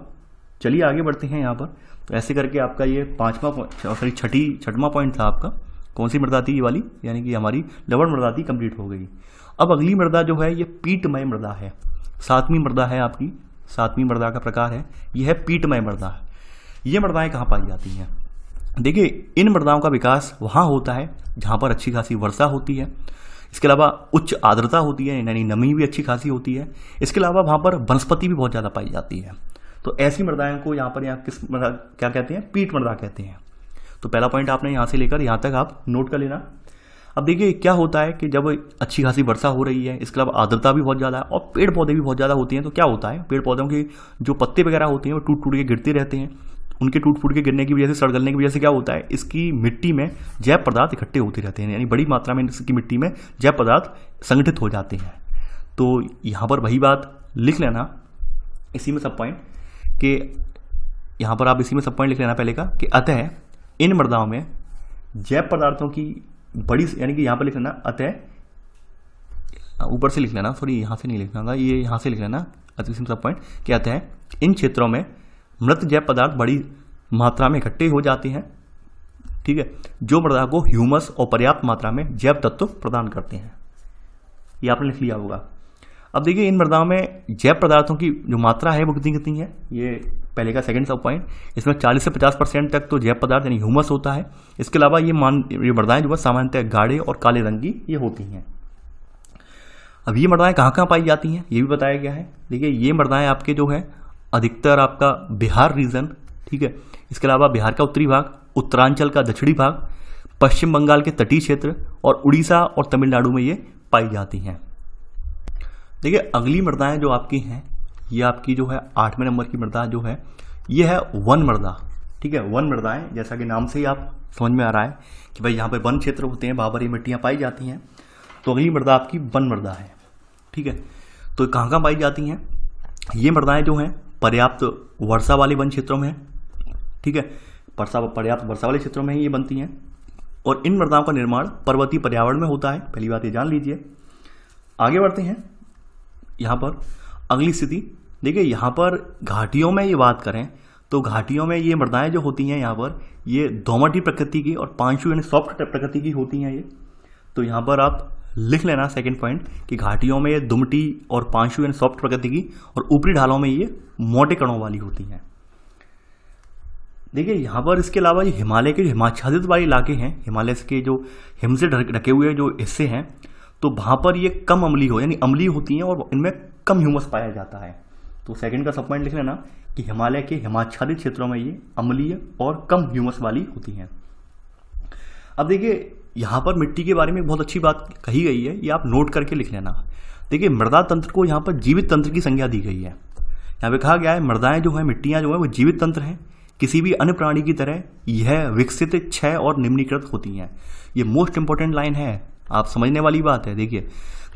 चलिए आगे बढ़ते हैं यहाँ पर तो ऐसे करके आपका ये पाँचवा सॉरी छठी छठवां पॉइंट था आपका कौन सी मृदा थी ये वाली यानी कि हमारी लवण मृदा थी कंप्लीट हो गई अब अगली मृदा जो है ये पीटमय मृदा है सातवीं मृदा है आपकी सातवीं मृदा का प्रकार है यह है पीटमय मृदा ये मृदाएं कहाँ पाई जाती हैं देखिए इन मृदाओं का विकास वहाँ होता है जहाँ पर अच्छी खासी वर्षा होती है इसके अलावा उच्च आर्द्रता होती है यानी नमी भी अच्छी खासी होती है इसके अलावा वहाँ पर वनस्पति भी बहुत ज़्यादा पाई जाती है तो ऐसी मृदाएँ को यहाँ पर यहाँ किस मृदा क्या कहते हैं पीट मृदा कहते हैं तो पहला पॉइंट आपने यहाँ से लेकर यहाँ तक आप नोट कर लेना अब देखिए क्या होता है कि जब अच्छी खासी वर्षा हो रही है इसके अलावा आर्द्रता भी बहुत ज़्यादा है और पेड़ पौधे भी बहुत ज़्यादा होते हैं तो क्या होता है पेड़ पौधों के जो पत्ते वगैरह होते हैं वो टूट टूट के गिरते रहते हैं उनके टूट फूट के गिरने की वजह से सड़गलने की वजह से क्या होता है इसकी मिट्टी में जैव पदार्थ इकट्ठे होते रहते हैं यानी बड़ी मात्रा में इसकी मिट्टी में जैव पदार्थ संगठित हो जाते हैं तो यहाँ पर वही बात लिख लेना इसी में सब पॉइंट कि यहाँ पर आप इसी में सब पॉइंट लिख लेना पहले का कि अतः इन मृदाओं में जैव पदार्थों की बड़ी यानी कि यहाँ पर लिख लेना अतः ऊपर से लिख लेना सॉरी यहाँ से नहीं लिखना लेना ये यहाँ से लिख लेना सब पॉइंट क्या अतः इन क्षेत्रों में मृत जैव पदार्थ बड़ी मात्रा में इकट्ठे हो जाते हैं ठीक है जो मृदा को ह्यूमस और पर्याप्त मात्रा में जैव तत्व प्रदान करते हैं ये आपने लिख लिया होगा अब देखिए इन मृदाओं में जैव पदार्थों की जो मात्रा है वो कितनी कितनी है ये पहले का सेकंड सब पॉइंट इसमें 40 से 50 परसेंट तक तो जैव पदार्थ यानी ह्यूमस होता है इसके अलावा ये मान ये मृदाएँ जो है सामान्यतः गाढ़े और काले रंग की ये होती हैं अब ये मृदाएँ कहाँ कहाँ पाई जाती हैं ये भी बताया गया है देखिए ये मृदाएँ आपके जो है अधिकतर आपका बिहार रीजन ठीक है इसके अलावा बिहार का उत्तरी भाग उत्तरांचल का दक्षिणी भाग पश्चिम बंगाल के तटीय क्षेत्र और उड़ीसा और तमिलनाडु में ये पाई जाती हैं देखिए अगली मृदाएँ जो आपकी हैं ये आपकी जो है आठवें नंबर की मृदा जो है ये है वन मृदा ठीक है वन मृदाएँ जैसा कि नाम से ही आप समझ में आ रहा है कि भाई यहाँ पर वन क्षेत्र होते हैं बाबरी मिट्टियाँ पाई जाती हैं तो अगली मृदा आपकी वन मृदा है ठीक है तो कहाँ कहाँ पाई जाती हैं ये मृदाएँ जो हैं पर्याप्त वर्षा वाले वन क्षेत्रों में ठीक है वर्षा पर्याप्त वर्षा वाले क्षेत्रों में ही ये बनती हैं और इन मृदाओं का निर्माण पर्वतीय पर्यावरण में होता है पहली बात ये जान लीजिए आगे बढ़ते हैं यहाँ पर अगली स्थिति देखिए यहाँ पर घाटियों में ये बात करें तो घाटियों में ये मृदाएँ जो होती हैं यहाँ पर ये दोमटी प्रकृति की और पांचू यानी सॉफ्ट प्रकृति की होती हैं ये तो यहाँ पर आप लिख लेना सेकंड पॉइंट कि घाटियों में ये दुमटी और पांशु यानी सॉफ्ट प्रकृति की और ऊपरी ढालों में ये मोटे कणों वाली होती हैं देखिए यहाँ पर इसके अलावा ये हिमालय के जो हिमाचादित वाले इलाके हैं हिमालय के जो हिम से ढके हुए जो हिस्से हैं तो वहाँ पर ये कम अमली हो यानी अमली होती हैं और इनमें कम ह्यूमस पाया जाता है तो सेकंड का सब पॉइंट लिख लेना कि हिमालय के हिमाच्छादित क्षेत्रों में ये अम्लीय और कम ह्यूमस वाली होती हैं अब देखिए यहाँ पर मिट्टी के बारे में बहुत अच्छी बात कही गई है ये आप नोट करके लिख लेना देखिए मृदा तंत्र को यहाँ पर जीवित तंत्र की संज्ञा दी गई है यहाँ पे कहा गया है मृदाएं जो है मिट्टियाँ जो है वो जीवित तंत्र हैं किसी भी अन्य प्राणी की तरह यह विकसित क्षय और निम्नीकृत होती हैं ये मोस्ट इंपॉर्टेंट लाइन है आप समझने वाली बात है देखिए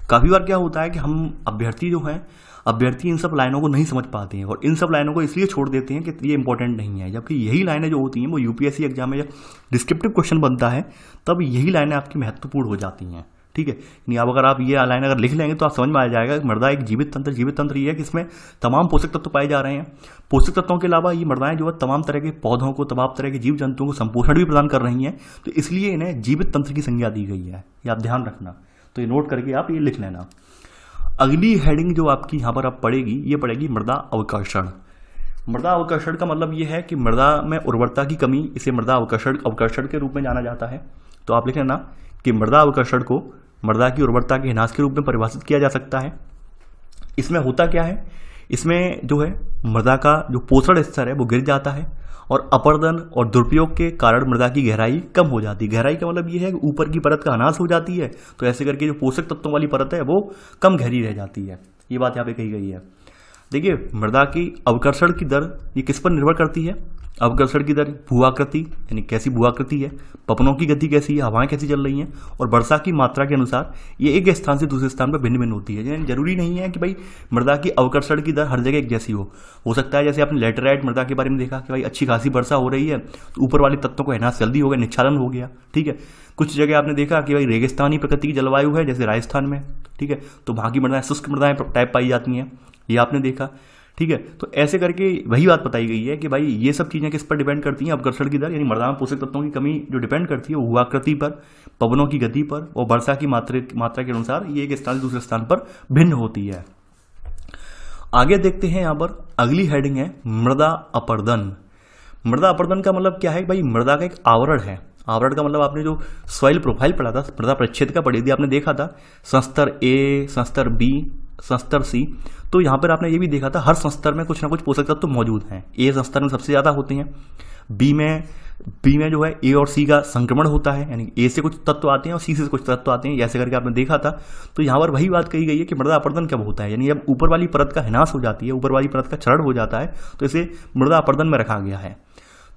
काफ़ी बार क्या होता है कि हम अभ्यर्थी जो हैं अभ्यर्थी इन सब लाइनों को नहीं समझ पाते हैं और इन सब लाइनों को इसलिए छोड़ देते हैं कि ये इंपॉर्टेंट नहीं है जबकि यही लाइनें जो होती हैं वो यूपीएससी एग्जाम में जब डिस्क्रिप्टिव क्वेश्चन बनता है तब यही लाइनें आपकी महत्वपूर्ण हो जाती हैं ठीक है यानी अब अगर आप ये लाइन अगर लिख लेंगे तो आप समझ में आ जाएगा मृदा एक जीवित तंत्र जीवित तंत्र ये है कि इसमें तमाम पोषक तत्व तो पाए जा रहे हैं पोषक तत्वों के अलावा ये मृदाएं जो है तमाम तरह के पौधों को तमाम तरह के जीव जंतुओं को संपोषण भी प्रदान कर रही हैं तो इसलिए इन्हें जीवित तंत्र की संज्ञा दी गई है ये आप ध्यान रखना तो ये नोट करके आप ये लिख लेना अगली हेडिंग जो आपकी यहाँ पर आप पड़ेगी ये पड़ेगी मृदा अवकर्षण मृदा अवकर्षण का मतलब ये है कि मृदा में उर्वरता की कमी इसे मृदा अवकर्षण अवकर्षण के रूप में जाना जाता है तो आप लिख लेना कि मृदा अवकर्षण को मृदा की उर्वरता के हिनाश के रूप में परिभाषित किया जा सकता है इसमें होता क्या है इसमें जो है मृदा का जो पोषण स्तर है वो गिर जाता है और अपरदन और दुरुपयोग के कारण मृदा की गहराई कम हो जाती है गहराई का मतलब ये है कि ऊपर की परत का अनाश हो जाती है तो ऐसे करके जो पोषक तत्वों वाली परत है वो कम गहरी रह जाती है ये बात यहाँ पे कही गई है देखिए मृदा की अवकर्षण की दर ये किस पर निर्भर करती है अवकर्षण की दर भूआकृति यानी कैसी भूआकृति है पपनों की गति कैसी है हवाएं कैसी चल रही हैं और वर्षा की मात्रा के अनुसार ये एक स्थान से दूसरे स्थान पर भिन्न भिन्न होती है यानी जरूरी नहीं है कि भाई मृदा की अवकर्षण की दर हर जगह एक जैसी हो हो सकता है जैसे आपने लेटराइट मृदा के बारे में देखा कि भाई अच्छी खासी वर्षा हो रही है तो ऊपर वाले तत्वों को एनास जल्दी हो गया निच्छालन हो गया ठीक है कुछ जगह आपने देखा कि भाई रेगिस्तानी प्रकृति की जलवायु है जैसे राजस्थान में ठीक है तो वहाँ की मृदाएँ शुष्क मृदाएँ टाइप पाई जाती हैं ये आपने देखा ठीक है तो ऐसे करके वही बात बताई गई है कि भाई ये सब चीज़ें किस पर डिपेंड करती हैं अपघर्षण की दर यानी मर्दाना पोषक तत्वों की कमी जो डिपेंड करती है वो हुआकृति पर पवनों की गति पर और वर्षा की मात्रा मात्रा के अनुसार ये एक स्थान दूसरे स्थान पर भिन्न होती है आगे देखते हैं यहाँ पर अगली हेडिंग है मृदा अपर्दन मृदा अपर्दन का मतलब क्या है भाई मृदा का एक आवरण है आवरण का मतलब आपने जो सॉइल प्रोफाइल पढ़ा था मृदा प्रच्छेद का पढ़ी थी आपने देखा था संस्तर ए संस्तर बी संस्तर सी तो यहाँ पर आपने ये भी देखा था हर संस्तर में कुछ ना कुछ पोषक तत्व तो मौजूद हैं ए संस्तर में सबसे ज़्यादा होते हैं बी में बी में जो है ए और सी का संक्रमण होता है यानी ए से कुछ तत्व आते हैं और सी से कुछ तत्व आते हैं ऐसे करके आपने देखा था तो यहाँ पर वही बात कही गई है कि मृदा अपर्दन कब होता है यानी जब ऊपर वाली परत का हिनाश हो जाती है ऊपर वाली परत का चरण हो जाता है तो इसे मृदा अपर्दन में रखा गया है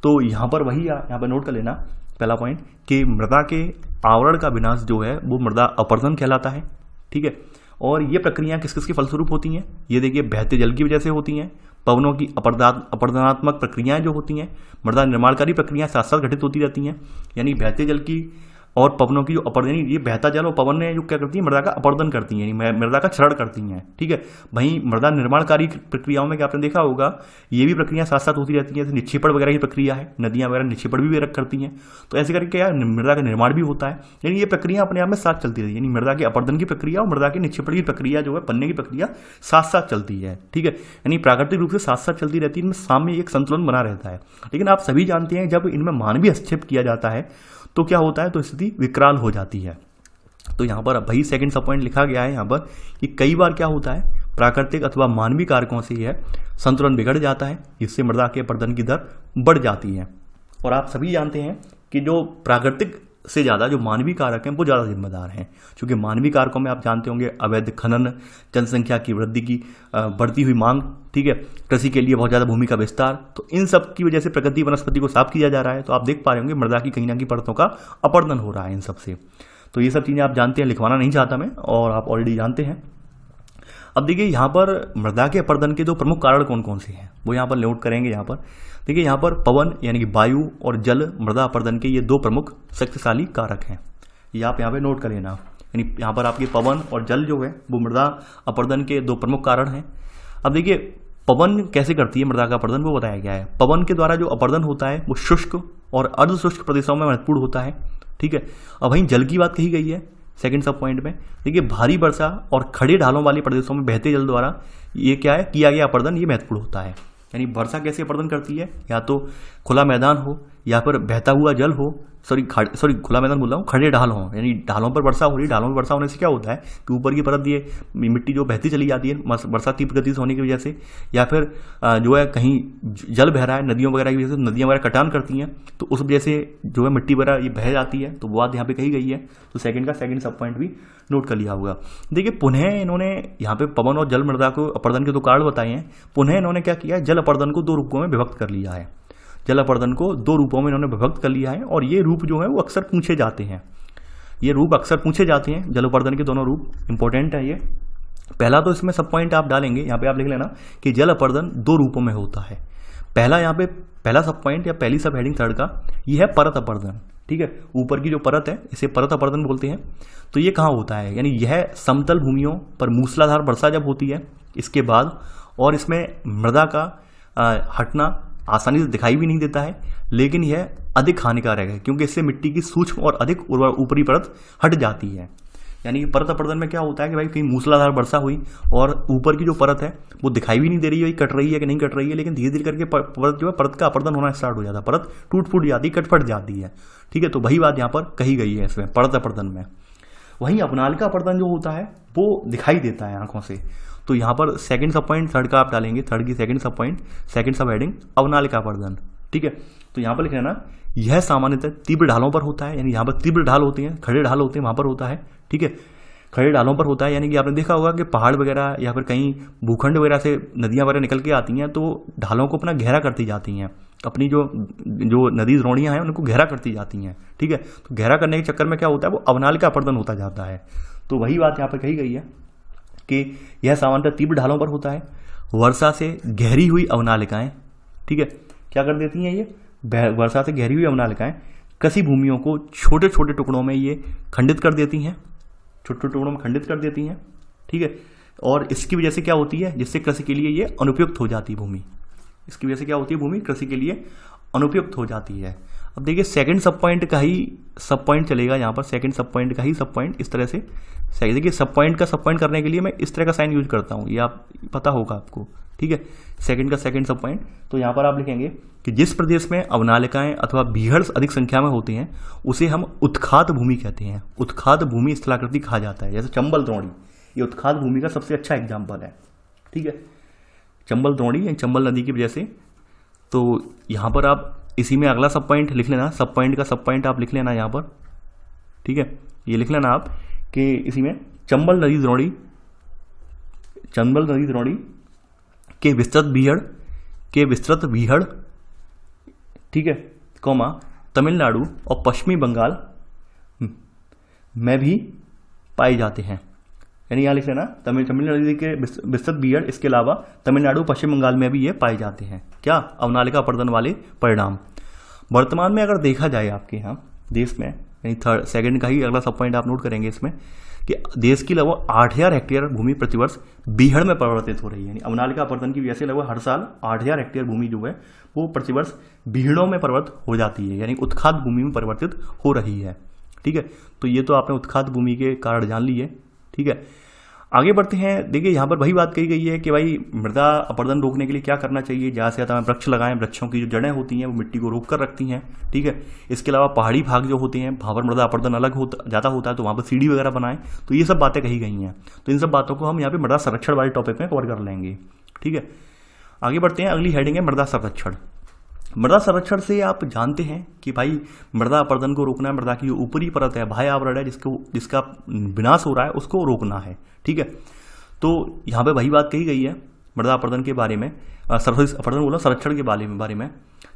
तो यहाँ पर वही यहाँ पर नोट कर लेना पहला पॉइंट कि मृदा के आवरण का विनाश जो है वो मृदा अपर्दन कहलाता है ठीक है और ये प्रक्रियाँ किस किस के फलस्वरूप होती हैं ये देखिए बहते जल की वजह से होती हैं पवनों की अपर्दात्मक प्रक्रियाएं जो होती हैं मृदा निर्माणकारी प्रक्रियाएं साथ साथ घटित होती रहती हैं यानी बहते जल की और पवनों की जो अपर्दन ये बहता जल और पवन ने जो क्या करती है मृदा का अपर्दन करती है मृदा का क्षरण करती हैं ठीक है वहीं मृदा निर्माणकारी प्रक्रियाओं में क्या आपने देखा होगा ये भी प्रक्रिया साथ साथ होती रहती है जैसे निक्षेपण वगैरह की प्रक्रिया है नदियाँ वगैरह निक्षेपण भी वगैरह करती हैं तो ऐसे करके यार मृदा का निर्माण भी होता है यानी ये प्रक्रिया अपने आप में साथ चलती रहती है यानी मृदा के अपर्दन की प्रक्रिया और मृदा के निक्षेपण की प्रक्रिया जो है पन्ने की प्रक्रिया साथ साथ चलती है ठीक है यानी प्राकृतिक रूप से साथ साथ चलती रहती है इनमें साम्य एक संतुलन बना रहता है लेकिन आप सभी जानते हैं जब इनमें मानवीय हस्तक्षेप किया जाता है तो क्या होता है तो स्थिति विकराल हो जाती है तो यहाँ पर भाई सेकंड सब पॉइंट लिखा गया है यहाँ पर कि कई बार क्या होता है प्राकृतिक अथवा मानवीय कारकों से यह संतुलन बिगड़ जाता है जिससे मृदा के प्रदन की दर बढ़ जाती है और आप सभी जानते हैं कि जो प्राकृतिक से ज़्यादा जो मानवीय कारक हैं वो ज़्यादा जिम्मेदार हैं क्योंकि मानवीय कारकों में आप जानते होंगे अवैध खनन जनसंख्या की वृद्धि की बढ़ती हुई मांग ठीक है कृषि के लिए बहुत ज़्यादा भूमि का विस्तार तो इन सब की वजह से प्रकृति वनस्पति को साफ किया जा रहा है तो आप देख पा रहे होंगे मृदा की कहीं ना कहीं परतों का अपर्दन हो रहा है इन सबसे तो ये सब चीज़ें आप जानते हैं लिखवाना नहीं चाहता मैं और आप ऑलरेडी जानते हैं अब देखिए यहाँ पर मृदा के अपर्दन के जो प्रमुख कारण कौन कौन से हैं वो यहाँ पर नोट करेंगे यहाँ पर देखिए यहाँ पर पवन यानी कि वायु और जल मृदा अपर्दन के ये दो प्रमुख शक्तिशाली कारक हैं ये आप यहाँ पर नोट कर लेना यानी यहाँ पर आपके पवन और जल जो है वो मृदा अपर्दन के दो प्रमुख कारण हैं अब देखिए पवन कैसे करती है मृदा का अपर्दन वो बताया गया है पवन के द्वारा जो अपर्दन होता है वो शुष्क और अर्धशुष्क प्रदेशों में महत्वपूर्ण होता है ठीक है अब वहीं जल की बात कही गई है सेकंड सब पॉइंट में देखिए भारी वर्षा और खड़े ढालों वाले प्रदेशों में बहते जल द्वारा ये क्या है किया गया अपर्दन ये महत्वपूर्ण होता है यानी वर्षा कैसे अपर्दन करती है या तो खुला मैदान हो या फिर बहता हुआ जल हो सॉरी खड़े सॉरी खुला मैदान बोल रहा हूँ खड़े ढाल हों यानी ढालों पर वर्षा हो रही ढालों पर वर्षा होने से क्या होता है कि ऊपर की परत ये मिट्टी जो बहती चली जाती है वर्षा तीव्र गति से होने की वजह से या फिर जो है कहीं जल बह रहा है नदियों वगैरह की वजह से नदियाँ वगैरह कटान करती हैं तो उस वजह से जो है मिट्टी वगैरह ये बह जाती है तो वो बात यहाँ पर कही गई है तो सेकेंड का सेकेंड सब पॉइंट भी नोट कर लिया होगा देखिए पुनः इन्होंने यहाँ पे पवन और जल मृदा को अपर्दन के दो कारण बताए हैं पुनः इन्होंने क्या किया जल अपर्दन को दो रूपों में विभक्त कर लिया है जलावर्धन को दो रूपों में इन्होंने विभक्त कर लिया है और ये रूप जो है वो अक्सर पूछे जाते हैं ये रूप अक्सर पूछे जाते हैं जलवर्धन के दोनों रूप इंपॉर्टेंट है ये पहला तो इसमें सब पॉइंट आप डालेंगे यहाँ पे आप लिख लेना कि जल अपर्दन दो रूपों में होता है पहला यहाँ पे पहला सब पॉइंट या पहली सब हेडिंग थर्ड का ये है परत अपर्दन ठीक है ऊपर की जो परत है इसे परत अपर्दन बोलते हैं तो ये कहाँ होता है यानी यह समतल भूमियों पर मूसलाधार वर्षा जब होती है इसके बाद और इसमें मृदा का आ, हटना आसानी से दिखाई भी नहीं देता है लेकिन यह अधिक हानिकारक है क्योंकि इससे मिट्टी की सूक्ष्म और अधिक उर्वर ऊपरी परत हट जाती है यानी कि परत अपर्दन में क्या होता है कि भाई कहीं मूसलाधार वर्षा हुई और ऊपर की जो परत है वो दिखाई भी नहीं दे रही है कट रही है कि नहीं कट रही है लेकिन धीरे धीरे करके परत जो है परत का अपर्दन होना स्टार्ट हो जाता है परत टूट फूट जाती है कटफट जाती है ठीक है तो वही बात यहाँ पर कही गई है इसमें परत अपर्दन में वहीं अपनाल का अपर्दन जो होता है वो दिखाई देता है आंखों से तो यहाँ पर सेकंड सब पॉइंट थर्ड का आप डालेंगे थर्ड की second sub point second sub heading अवनालिका वर्धन ठीक है तो यहाँ पर लिख लेना यह सामान्यतः तीव्र ढालों पर होता है यानी यहाँ पर तीव्र ढाल होती हैं खड़े ढाल होते हैं वहाँ पर होता है ठीक है खड़े ढालों पर होता है यानी कि आपने देखा होगा कि पहाड़ वगैरह या फिर कहीं भूखंड वगैरह से नदियाँ वगैरह निकल के आती हैं तो ढालों को अपना गहरा करती जाती हैं अपनी जो जो नदी रोड़ियाँ हैं उनको गहरा करती जाती हैं ठीक है तो गहरा करने के चक्कर में क्या होता है वो अवनाल का अपर्दन होता जाता है तो वही बात यहाँ पर कही गई है कि यह सामान्यतः तीव्र ढालों पर होता है वर्षा से गहरी हुई अवनालिकाएं ठीक है क्या कर देती हैं ये वर्षा से गहरी हुई अवनालिकाएं कसी भूमियों को छोटे छोटे टुकड़ों में ये खंडित कर देती हैं छोटे छोटे टुकड़ों में खंडित कर देती हैं ठीक है और इसकी वजह से क्या होती है जिससे कृषि के लिए ये अनुपयुक्त हो जाती है भूमि इसकी वजह से क्या होती है भूमि कृषि के लिए अनुपयुक्त हो जाती है अब देखिए सेकंड सब पॉइंट का ही सब पॉइंट चलेगा यहाँ पर सेकंड सब पॉइंट का ही सब पॉइंट इस तरह से देखिए सब पॉइंट का सब पॉइंट करने के लिए मैं इस तरह का साइन यूज करता हूँ ये आप पता होगा आपको ठीक है सेकंड का सेकंड सब पॉइंट तो यहाँ पर आप लिखेंगे कि जिस प्रदेश में अवनालिकाएं अथवा बीहड़ अधिक संख्या में होती हैं उसे हम उत्खात भूमि कहते हैं उत्खात भूमि स्थलाकृति कहा जाता है जैसे चंबल द्रोणी ये उत्खात भूमि का सबसे अच्छा एग्जाम्पल है ठीक है चंबल द्रोणी या चंबल नदी की वजह से तो यहाँ पर आप इसी में अगला सब पॉइंट लिख लेना सब पॉइंट का सब पॉइंट आप लिख लेना यहाँ पर ठीक है ये लिख लेना आप कि इसी में चंबल नदी द्रोड़ी चंबल नदी द्रोड़ी के विस्तृत बीहड़ के विस्तृत बीहड़ ठीक है कौमा तमिलनाडु और पश्चिमी बंगाल हम्म, में भी पाए जाते हैं यानी यहाँ लिख लेना तमिल तमिलनाडु के विस्तृत बियड इसके अलावा तमिलनाडु पश्चिम बंगाल में भी ये पाए जाते हैं क्या अवनालिका प्रदन वाले परिणाम वर्तमान में अगर देखा जाए आपके यहाँ देश में यानी थर्ड सेकेंड का ही अगला सब पॉइंट आप नोट करेंगे इसमें कि देश की लगभग आठ हज़ार हेक्टेयर भूमि प्रतिवर्ष बीहड़ में परिवर्तित हो रही है यानी अवनालिका अपर्दन की वजह से लगभग हर साल आठ हज़ार हेक्टेयर भूमि जो है वो प्रतिवर्ष बीहड़ों में परिवर्तित हो जाती है यानी उत्खात भूमि में परिवर्तित हो रही है ठीक है तो ये तो आपने उत्खात भूमि के कारण जान लिए ठीक है आगे बढ़ते हैं देखिए यहाँ पर वही बात कही गई है कि भाई मृदा अपर्दन रोकने के लिए क्या करना चाहिए ज़्यादा से ज़्यादा वृक्ष लगाएं वृक्षों की जो जड़ें होती हैं वो मिट्टी को रोक कर रखती हैं ठीक है इसके अलावा पहाड़ी भाग जो होते हैं वहाँ पर मृदा अपर्दन अलग होता ज़्यादा होता है तो वहाँ पर सीढ़ी वगैरह बनाएं तो ये सब बातें कही गई हैं तो इन सब बातों को हम यहाँ पर मृदा संरक्षण वाले टॉपिक में कवर कर लेंगे ठीक है आगे बढ़ते हैं अगली हेडिंग है मृदा संरक्षण मृदा संरक्षण से आप जानते हैं कि भाई मृदा अपर्दन को रोकना है मृदा की जो ऊपरी परत है भाई आवरण है जिसको जिसका विनाश हो रहा है उसको रोकना है ठीक है तो यहाँ पे वही बात कही गई है मृदा अपर्दन के बारे में सरफेस अपर्दन बोला संरक्षण के बारे में बारे में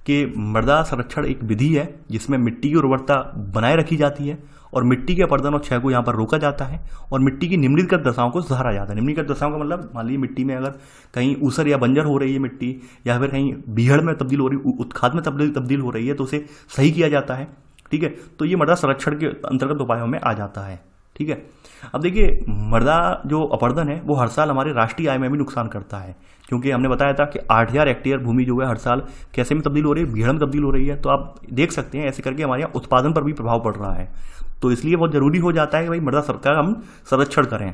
कि मृदा संरक्षण एक विधि है जिसमें मिट्टी की उर्वरता बनाए रखी जाती है और मिट्टी के अपर्दन और क्षय को यहाँ पर रोका जाता है और मिट्टी की निम्नलिखित दशाओं को सुधारा जाता है निम्नलिखित दशाओं का मतलब मान लीजिए मिट्टी में अगर कहीं ऊसर या बंजर हो रही है मिट्टी या फिर कहीं बीहड़ में तब्दील हो रही उत्खाद में तब्दील हो रही है तो उसे सही किया जाता है ठीक है तो ये मृदा संरक्षण के अंतर्गत उपायों में आ जाता है ठीक है अब देखिए मृदा जो अपर्दन है वो हर साल हमारे राष्ट्रीय आय में भी नुकसान करता है क्योंकि हमने बताया था कि आठ हज़ार हेक्टेयर भूमि जो है हर साल कैसे में तब्दील हो रही है भीड़ में तब्दील हो रही है तो आप देख सकते हैं ऐसे करके हमारे यहाँ उत्पादन पर भी प्रभाव पड़ रहा है तो इसलिए बहुत ज़रूरी हो जाता है कि भाई मृदा सरकार हम संरक्षण करें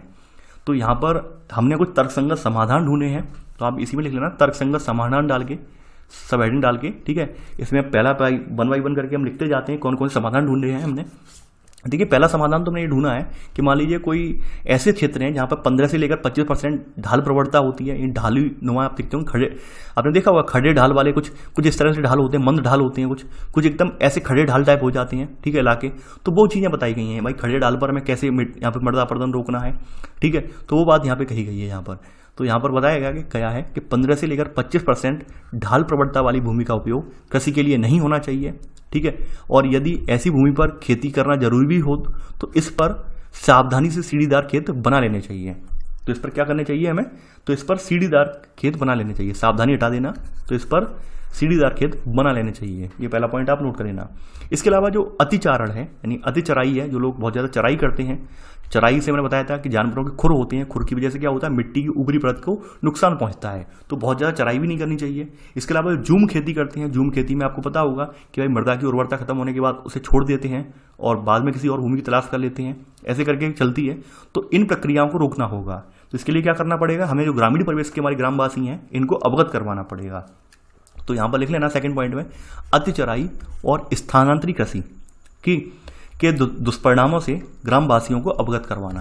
तो यहाँ पर हमने कुछ तर्कसंगत समाधान ढूंढे हैं तो आप इसी में लिख लेना तर्कसंगत समाधान डाल के सब एडिंग डाल के ठीक है इसमें पहला वन बाई वन करके हम लिखते जाते हैं कौन कौन से समाधान ढूंढे हैं हमने देखिए पहला समाधान तो मैंने ये ढूंढा है कि मान लीजिए कोई ऐसे क्षेत्र हैं जहाँ पर पंद्रह से लेकर पच्चीस परसेंट ढाल प्रवणता होती है इन ढाली नुमा आप देखते हो खड़े आपने देखा होगा खड़े ढाल वाले कुछ कुछ इस तरह से ढाल होते हैं मंद ढाल होते हैं कुछ कुछ एकदम ऐसे खड़े ढाल टाइप हो जाते हैं ठीक है इलाके तो वो चीज़ें बताई गई हैं भाई खड़े ढाल पर हमें कैसे यहाँ पर मर्दा प्रदन रोकना है ठीक है तो वो बात यहाँ पर कही गई है यहाँ पर तो यहाँ पर बताया गया कि क्या है कि 15 से लेकर 25 परसेंट ढाल प्रबलता वाली भूमि का उपयोग कृषि के लिए नहीं होना चाहिए ठीक है और यदि ऐसी भूमि पर खेती करना जरूरी भी हो तो इस पर सावधानी से सीढ़ीदार खेत बना लेने चाहिए तो इस पर क्या करने चाहिए हमें तो इस पर सीढ़ीदार खेत बना लेने चाहिए सावधानी हटा देना तो इस पर सीढ़ीदार खेत बना लेने चाहिए ये पहला पॉइंट आप नोट कर लेना इसके अलावा जो अतिचारण है यानी अतिचराई है जो लोग बहुत ज़्यादा चराई करते हैं चराई से मैंने बताया था कि जानवरों के खुर होते हैं खुर की वजह से क्या होता है मिट्टी की ऊपरी परत को नुकसान पहुंचता है तो बहुत ज़्यादा चराई भी नहीं करनी चाहिए इसके अलावा जूम खेती करते हैं जूम खेती में आपको पता होगा कि भाई मृदा की उर्वरता खत्म होने के बाद उसे छोड़ देते हैं और बाद में किसी और भूमि की तलाश कर लेते हैं ऐसे करके चलती है तो इन प्रक्रियाओं को रोकना होगा तो इसके लिए क्या करना पड़ेगा हमें जो ग्रामीण परिवेश के हमारे ग्रामवासी हैं इनको अवगत करवाना पड़ेगा तो यहाँ पर लिख लेना सेकेंड पॉइंट में अति चराई और स्थानांतरी कृषि की के दुष्परिणामों से ग्रामवासियों को अवगत करवाना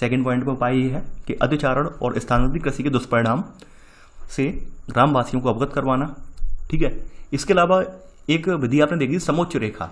सेकेंड पॉइंट पर उपाय ये है कि अतिचारण और स्थानांतरित कृषि के दुष्परिणाम से ग्रामवासियों को अवगत करवाना ठीक है इसके अलावा एक विधि आपने देखी समोच्च रेखा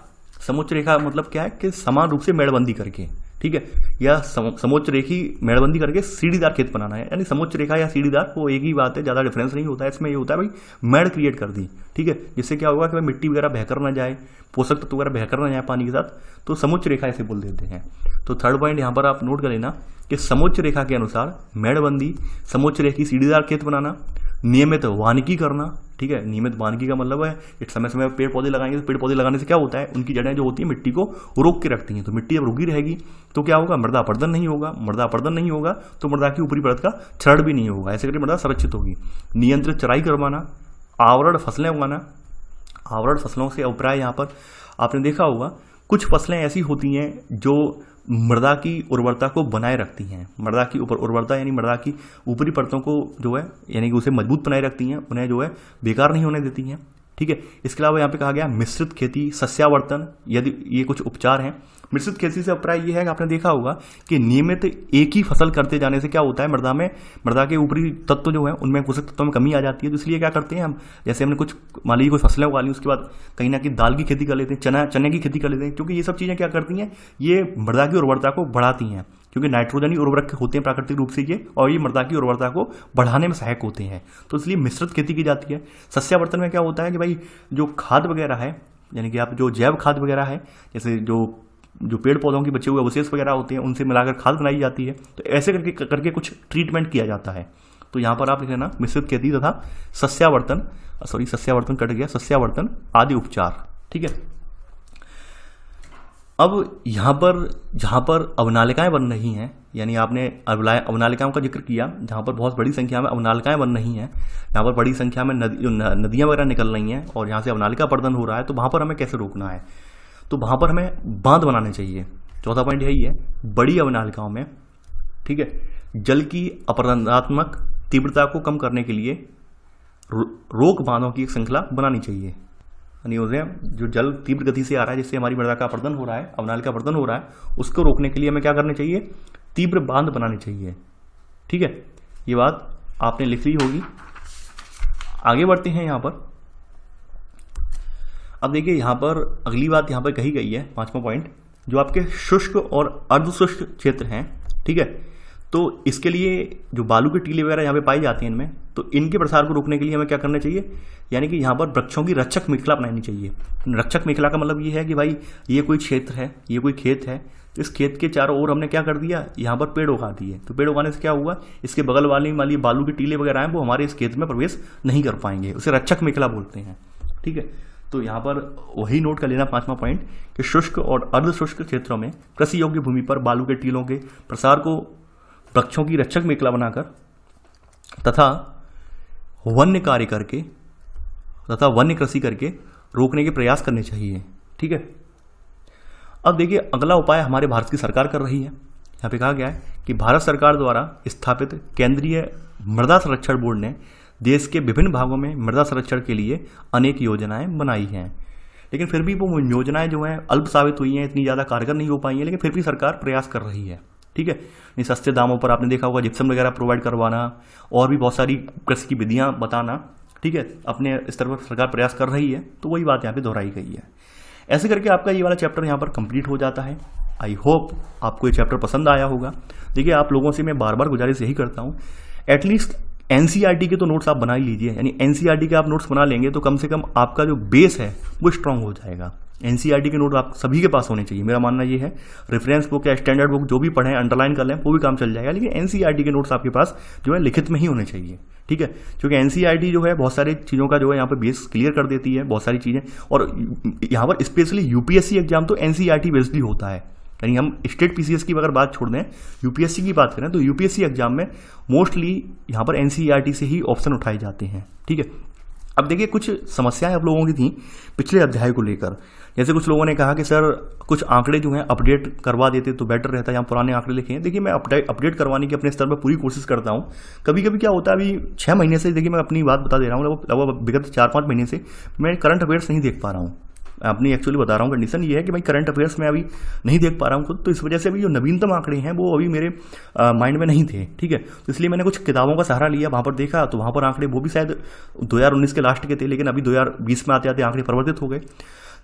समोच्च रेखा मतलब क्या है कि समान रूप से मेड़बंदी करके ठीक है या समोच्च रेखी मेड़बंदी करके सीढ़ीदार खेत बनाना है यानी समोच्च रेखा या सीढ़ीदार वो एक ही बात है ज़्यादा डिफरेंस नहीं होता है इसमें ये होता है भाई मेड़ क्रिएट कर दी ठीक है जिससे क्या होगा कि भाई मिट्टी वगैरह बहकर ना जाए पोषक तत्व वगैरह बहकर ना जाए पानी के साथ तो समोच्च रेखा ऐसे बोल देते हैं तो थर्ड पॉइंट यहाँ पर आप नोट कर लेना कि समोच्च रेखा के अनुसार मेड़बंदी समोच्च रेखी सीढ़ीदार खेत बनाना नियमित वानिकी करना ठीक है नियमित वानिकी का मतलब है एक समय समय पर पेड़ पौधे लगाएंगे तो पेड़ पौधे लगाने से क्या होता है उनकी जड़ें जो होती है मिट्टी को रोक के रखती हैं तो मिट्टी अब रुकी रहेगी तो क्या होगा मृदा अपर्दन नहीं होगा मृदा अपर्दन नहीं होगा तो मृदा की ऊपरी परत का क्षरण भी नहीं होगा ऐसे करके मृदा संरक्षित होगी नियंत्रित चराई करवाना आवरण फसलें उगाना आवरण फसलों से अभिप्राय यहाँ पर आपने देखा होगा कुछ फसलें ऐसी होती हैं जो मृदा की उर्वरता को बनाए रखती हैं मृदा की ऊपर उर्वरता यानी मृदा की ऊपरी परतों को जो है यानी कि उसे मजबूत बनाए रखती हैं उन्हें जो है बेकार नहीं होने देती हैं ठीक है इसके अलावा यहाँ पे कहा गया मिश्रित खेती सस्यावर्तन यदि ये कुछ उपचार हैं मिश्रित खेती से अपराय ये है कि आपने देखा होगा कि नियमित एक ही फसल करते जाने से क्या होता है मृदा में मृदा के ऊपरी तत्व जो है उनमें पोषक तत्वों में कमी आ जाती है तो इसलिए क्या करते हैं हम जैसे हमने कुछ मान लीजिए कुछ फसलें उगा ली उसके बाद कहीं ना कहीं दाल की खेती कर लेते हैं चना चने की खेती कर लेते हैं क्योंकि ये सब चीज़ें क्या करती हैं ये मृदा की उर्वरता को बढ़ाती हैं क्योंकि नाइट्रोजन ही उर्वरक होते हैं प्राकृतिक रूप से ये और ये मृदा की उर्वरता को बढ़ाने में सहायक होते हैं तो इसलिए मिश्रित खेती की जाती है सस्यावर्तन में क्या होता है कि भाई जो खाद वगैरह है यानी कि आप जो जैव खाद वगैरह है जैसे जो जो पेड़ पौधों के बचे हुए अवशेष वगैरह होते हैं उनसे मिलाकर खाद बनाई जाती है तो ऐसे करके करके कुछ ट्रीटमेंट किया जाता है तो यहाँ पर आप लिख लेना मिश्रित खेती तथा सस्यावर्तन सॉरी सस्यावर्तन कट गया सस्यावर्तन आदि उपचार ठीक है अब यहाँ पर जहाँ पर अवनालिकाएँ बन रही हैं यानी आपने अवनालिकाओं का जिक्र किया जहाँ पर बहुत बड़ी संख्या में अवनालिकाएं बन रही हैं जहाँ पर बड़ी संख्या में नदी नदियाँ वगैरह निकल रही हैं और यहाँ से अवनालिका प्रदन हो रहा है तो वहाँ पर हमें कैसे रोकना है तो वहाँ पर हमें बांध बनाने चाहिए चौथा पॉइंट यही है बड़ी अवनालिकाओं में ठीक है जल की अपराधात्मक तीव्रता को कम करने के लिए रोक बांधों की एक श्रृंखला बनानी चाहिए न्यूज़ है जो जल तीव्र गति से आ रहा है जिससे हमारी मृदा का अपर्दन हो रहा है अवनाल का अपर्दन हो रहा है उसको रोकने के लिए हमें क्या करना चाहिए तीव्र बांध बनाने चाहिए ठीक है ये बात आपने लिख ली होगी आगे बढ़ते हैं यहां पर अब देखिए यहां पर अगली बात यहां पर कही गई है पांचवा पॉइंट जो आपके शुष्क और अर्धशुष्क क्षेत्र हैं ठीक है तो इसके लिए जो बालू के टीले वगैरह यहाँ पे पाई जाती हैं इनमें तो इनके प्रसार को रोकने के लिए हमें क्या करना चाहिए यानी कि यहाँ पर वृक्षों की रक्षक मिखला अपनानी चाहिए रक्षक मिखला का मतलब ये है कि भाई ये कोई क्षेत्र है ये कोई खेत है तो इस खेत के चारों ओर हमने क्या कर दिया यहाँ पर पेड़ उगा दिए तो पेड़ उगाने से क्या हुआ इसके बगल वाले वाली बालू के टीले वगैरह हैं वो हमारे इस खेत में प्रवेश नहीं कर पाएंगे उसे रक्षक मिखला बोलते हैं ठीक है तो यहाँ पर वही नोट कर लेना पांचवा पॉइंट कि शुष्क और अर्ध शुष्क क्षेत्रों में कृषि योग्य भूमि पर बालू के टीलों के प्रसार को वृक्षों की रक्षक मेखला बनाकर तथा वन्य कार्य करके तथा वन्य कृषि करके रोकने के प्रयास करने चाहिए ठीक है अब देखिए अगला उपाय हमारे भारत की सरकार कर रही है यहाँ पे कहा गया है कि भारत सरकार द्वारा स्थापित केंद्रीय मृदा संरक्षण बोर्ड ने देश के विभिन्न भागों में मृदा संरक्षण के लिए अनेक योजनाएं बनाई हैं लेकिन फिर भी वो योजनाएं जो हैं अल्प साबित हुई हैं इतनी ज़्यादा कारगर नहीं हो पाई हैं लेकिन फिर भी सरकार प्रयास कर रही है ठीक है नहीं सस्ते दामों पर आपने देखा होगा जिप्सम वगैरह प्रोवाइड करवाना और भी बहुत सारी कृषि की विधियाँ बताना ठीक है अपने स्तर पर सरकार प्रयास कर रही है तो वही बात यहाँ पर दोहराई गई है ऐसे करके आपका ये वाला चैप्टर यहाँ पर कंप्लीट हो जाता है आई होप आपको ये चैप्टर पसंद आया होगा देखिए आप लोगों से मैं बार बार गुजारिश यही करता हूँ एटलीस्ट एन e के तो नोट्स आप बना ही लीजिए यानी एन e के आप नोट्स बना लेंगे तो कम से कम आपका जो बेस है वो स्ट्रांग हो जाएगा एन के नोट आप सभी के पास होने चाहिए मेरा मानना ये है रेफरेंस बुक या स्टैंडर्ड बुक जो भी पढ़ें अंडरलाइन कर लें वो भी काम चल जाएगा लेकिन एन के नोट्स आपके पास जो है लिखित में ही होने चाहिए ठीक है क्योंकि एन जो है बहुत सारी चीज़ों का जो है यहाँ पर बेस क्लियर कर देती है बहुत सारी चीज़ें और यहाँ पर स्पेशली यूपीएससी एग्जाम तो एन बेस्ड ही होता है यानी हम स्टेट पी की अगर बात छोड़ दें यूपीएससी की बात करें तो यूपीएससी एग्जाम में मोस्टली यहाँ पर एन से ही ऑप्शन उठाए जाते हैं ठीक है अब देखिए कुछ समस्याएं आप लोगों की थी पिछले अध्याय को लेकर जैसे कुछ लोगों ने कहा कि सर कुछ आंकड़े जो हैं अपडेट करवा देते तो बेटर रहता है यहाँ पुराने आंकड़े लिखे हैं देखिए मैं अपडेट अपडेट करवाने की अपने स्तर पर पूरी कोशिश करता हूँ कभी कभी क्या होता है अभी छः महीने से देखिए मैं अपनी बात बता दे रहा हूँ लगभग विगत चार पाँच महीने से मैं करंट अफेयर्स नहीं देख पा रहा हूँ अपनी एक्चुअली बता रहा हूँ कंडीशन ये है कि भाई करंट अफेयर्स में अभी नहीं देख पा रहा हूँ खुद तो इस वजह से भी जो नवीनतम आंकड़े हैं वो अभी मेरे माइंड में नहीं थे ठीक है तो इसलिए मैंने कुछ किताबों का सहारा लिया वहाँ पर देखा तो वहाँ पर आंकड़े वो भी शायद दो के लास्ट के थे लेकिन अभी दो में आते आते आंकड़े परिवर्तित हो गए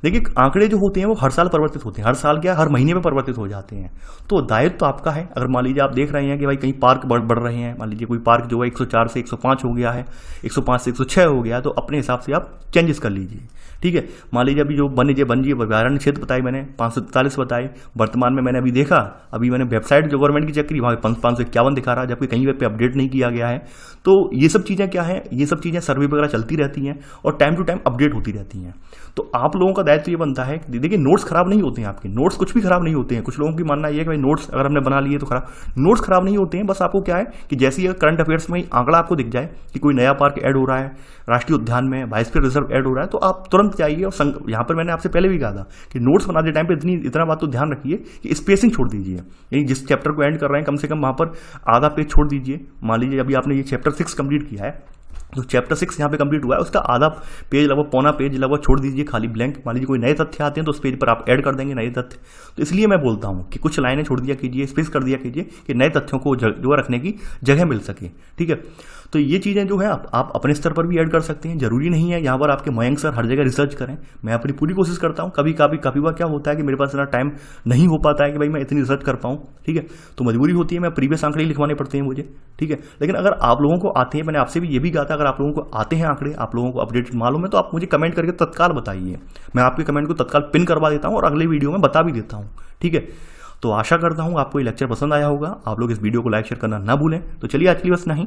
देखिए आंकड़े जो होते हैं वो हर साल परिवर्तित होते हैं हर साल क्या हर महीने में परिवर्तित हो जाते हैं तो दायित्व तो आपका है अगर मान लीजिए आप देख रहे हैं कि भाई कहीं पार्क बढ़ बढ़ रहे हैं मान लीजिए कोई पार्क जो है 104 से 105 हो गया है 105 से 106 हो गया तो अपने हिसाब से आप चेंजेस कर लीजिए ठीक है मान लीजिए अभी जो बन जी अभ्यारण्य क्षेत्र बताए मैंने पाँच सौ तैतालीस बताए वर्तमान में मैंने अभी देखा अभी मैंने वेबसाइट जो गवर्नमेंट की चेक करी वहाँ पर पाँच सौ इक्यावन दिखा रहा है जबकि कहीं पर अपडेट नहीं किया गया है तो ये सब चीज़ें क्या है ये सब चीज़ें सर्वे वगैरह चलती रहती हैं और टाइम टू टाइम अपडेट होती रहती हैं तो आप लोगों का दायित्व तो ये बनता है कि देखिए नोट्स खराब नहीं होते हैं आपके नोट्स कुछ भी खराब नहीं होते हैं कुछ लोगों की मानना ये है कि भाई नोट्स अगर हमने बना लिए तो खराब नोट्स खराब नहीं होते हैं बस आपको क्या है कि जैसे ही करंट अफेयर्स में आंकड़ा आपको दिख जाए कि कोई नया पार्क ऐड हो रहा है राष्ट्रीय उद्यान में बायोस्फीयर रिजर्व ऐड हो रहा है तो आप तुरंत जाइए और यहाँ पर मैंने आपसे पहले भी कहा था कि नोट्स बनाते टाइम पर इतनी इतना बात तो ध्यान रखिए कि स्पेसिंग छोड़ दीजिए यानी जिस चैप्टर को एंड कर रहे हैं कम से कम वहाँ पर आधा पेज छोड़ दीजिए मान लीजिए अभी आपने ये चैप्टर सिक्स कंप्लीट किया है जो चैप्टर सिक्स यहाँ पे कंप्लीट हुआ है उसका आधा पेज लगभग पौना पेज लगभग छोड़ दीजिए खाली ब्लैंक मान लीजिए कोई नए तथ्य आते हैं तो उस पेज पर आप ऐड कर देंगे नए तथ्य तो इसलिए मैं बोलता हूँ कि कुछ लाइनें छोड़ दिया कीजिए स्पेस कर दिया कीजिए कि नए तथ्यों को जो रखने की जगह मिल सके ठीक है तो ये चीज़ें जो है आप, आप अपने स्तर पर भी ऐड कर सकते हैं जरूरी नहीं है यहाँ पर आपके मयंक सर हर जगह रिसर्च करें मैं अपनी पूरी कोशिश करता हूँ कभी कभी कभी बार क्या होता है कि मेरे पास इतना टाइम नहीं हो पाता है कि भाई मैं इतनी रिसर्च कर पाऊँ ठीक है तो मजबूरी होती है मैं प्रीवियस आंकड़े लिखवाने पड़ते हैं मुझे ठीक है लेकिन अगर आप लोगों को आते हैं मैंने आपसे भी ये भी कहा था अगर आप लोगों को आते हैं आंकड़े आप लोगों को अपडेटेड मालूम है तो आप मुझे कमेंट करके तत्काल बताइए मैं आपके कमेंट को तत्काल पिन करवा देता हूँ और अगले वीडियो में बता भी देता हूँ ठीक है तो आशा करता हूँ आपको ये लेक्चर पसंद आया होगा आप लोग इस वीडियो को लाइक शेयर करना ना भूलें तो चलिए आज के लिए बस नहीं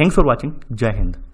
थैंक्स फॉर वॉचिंग जय हिंद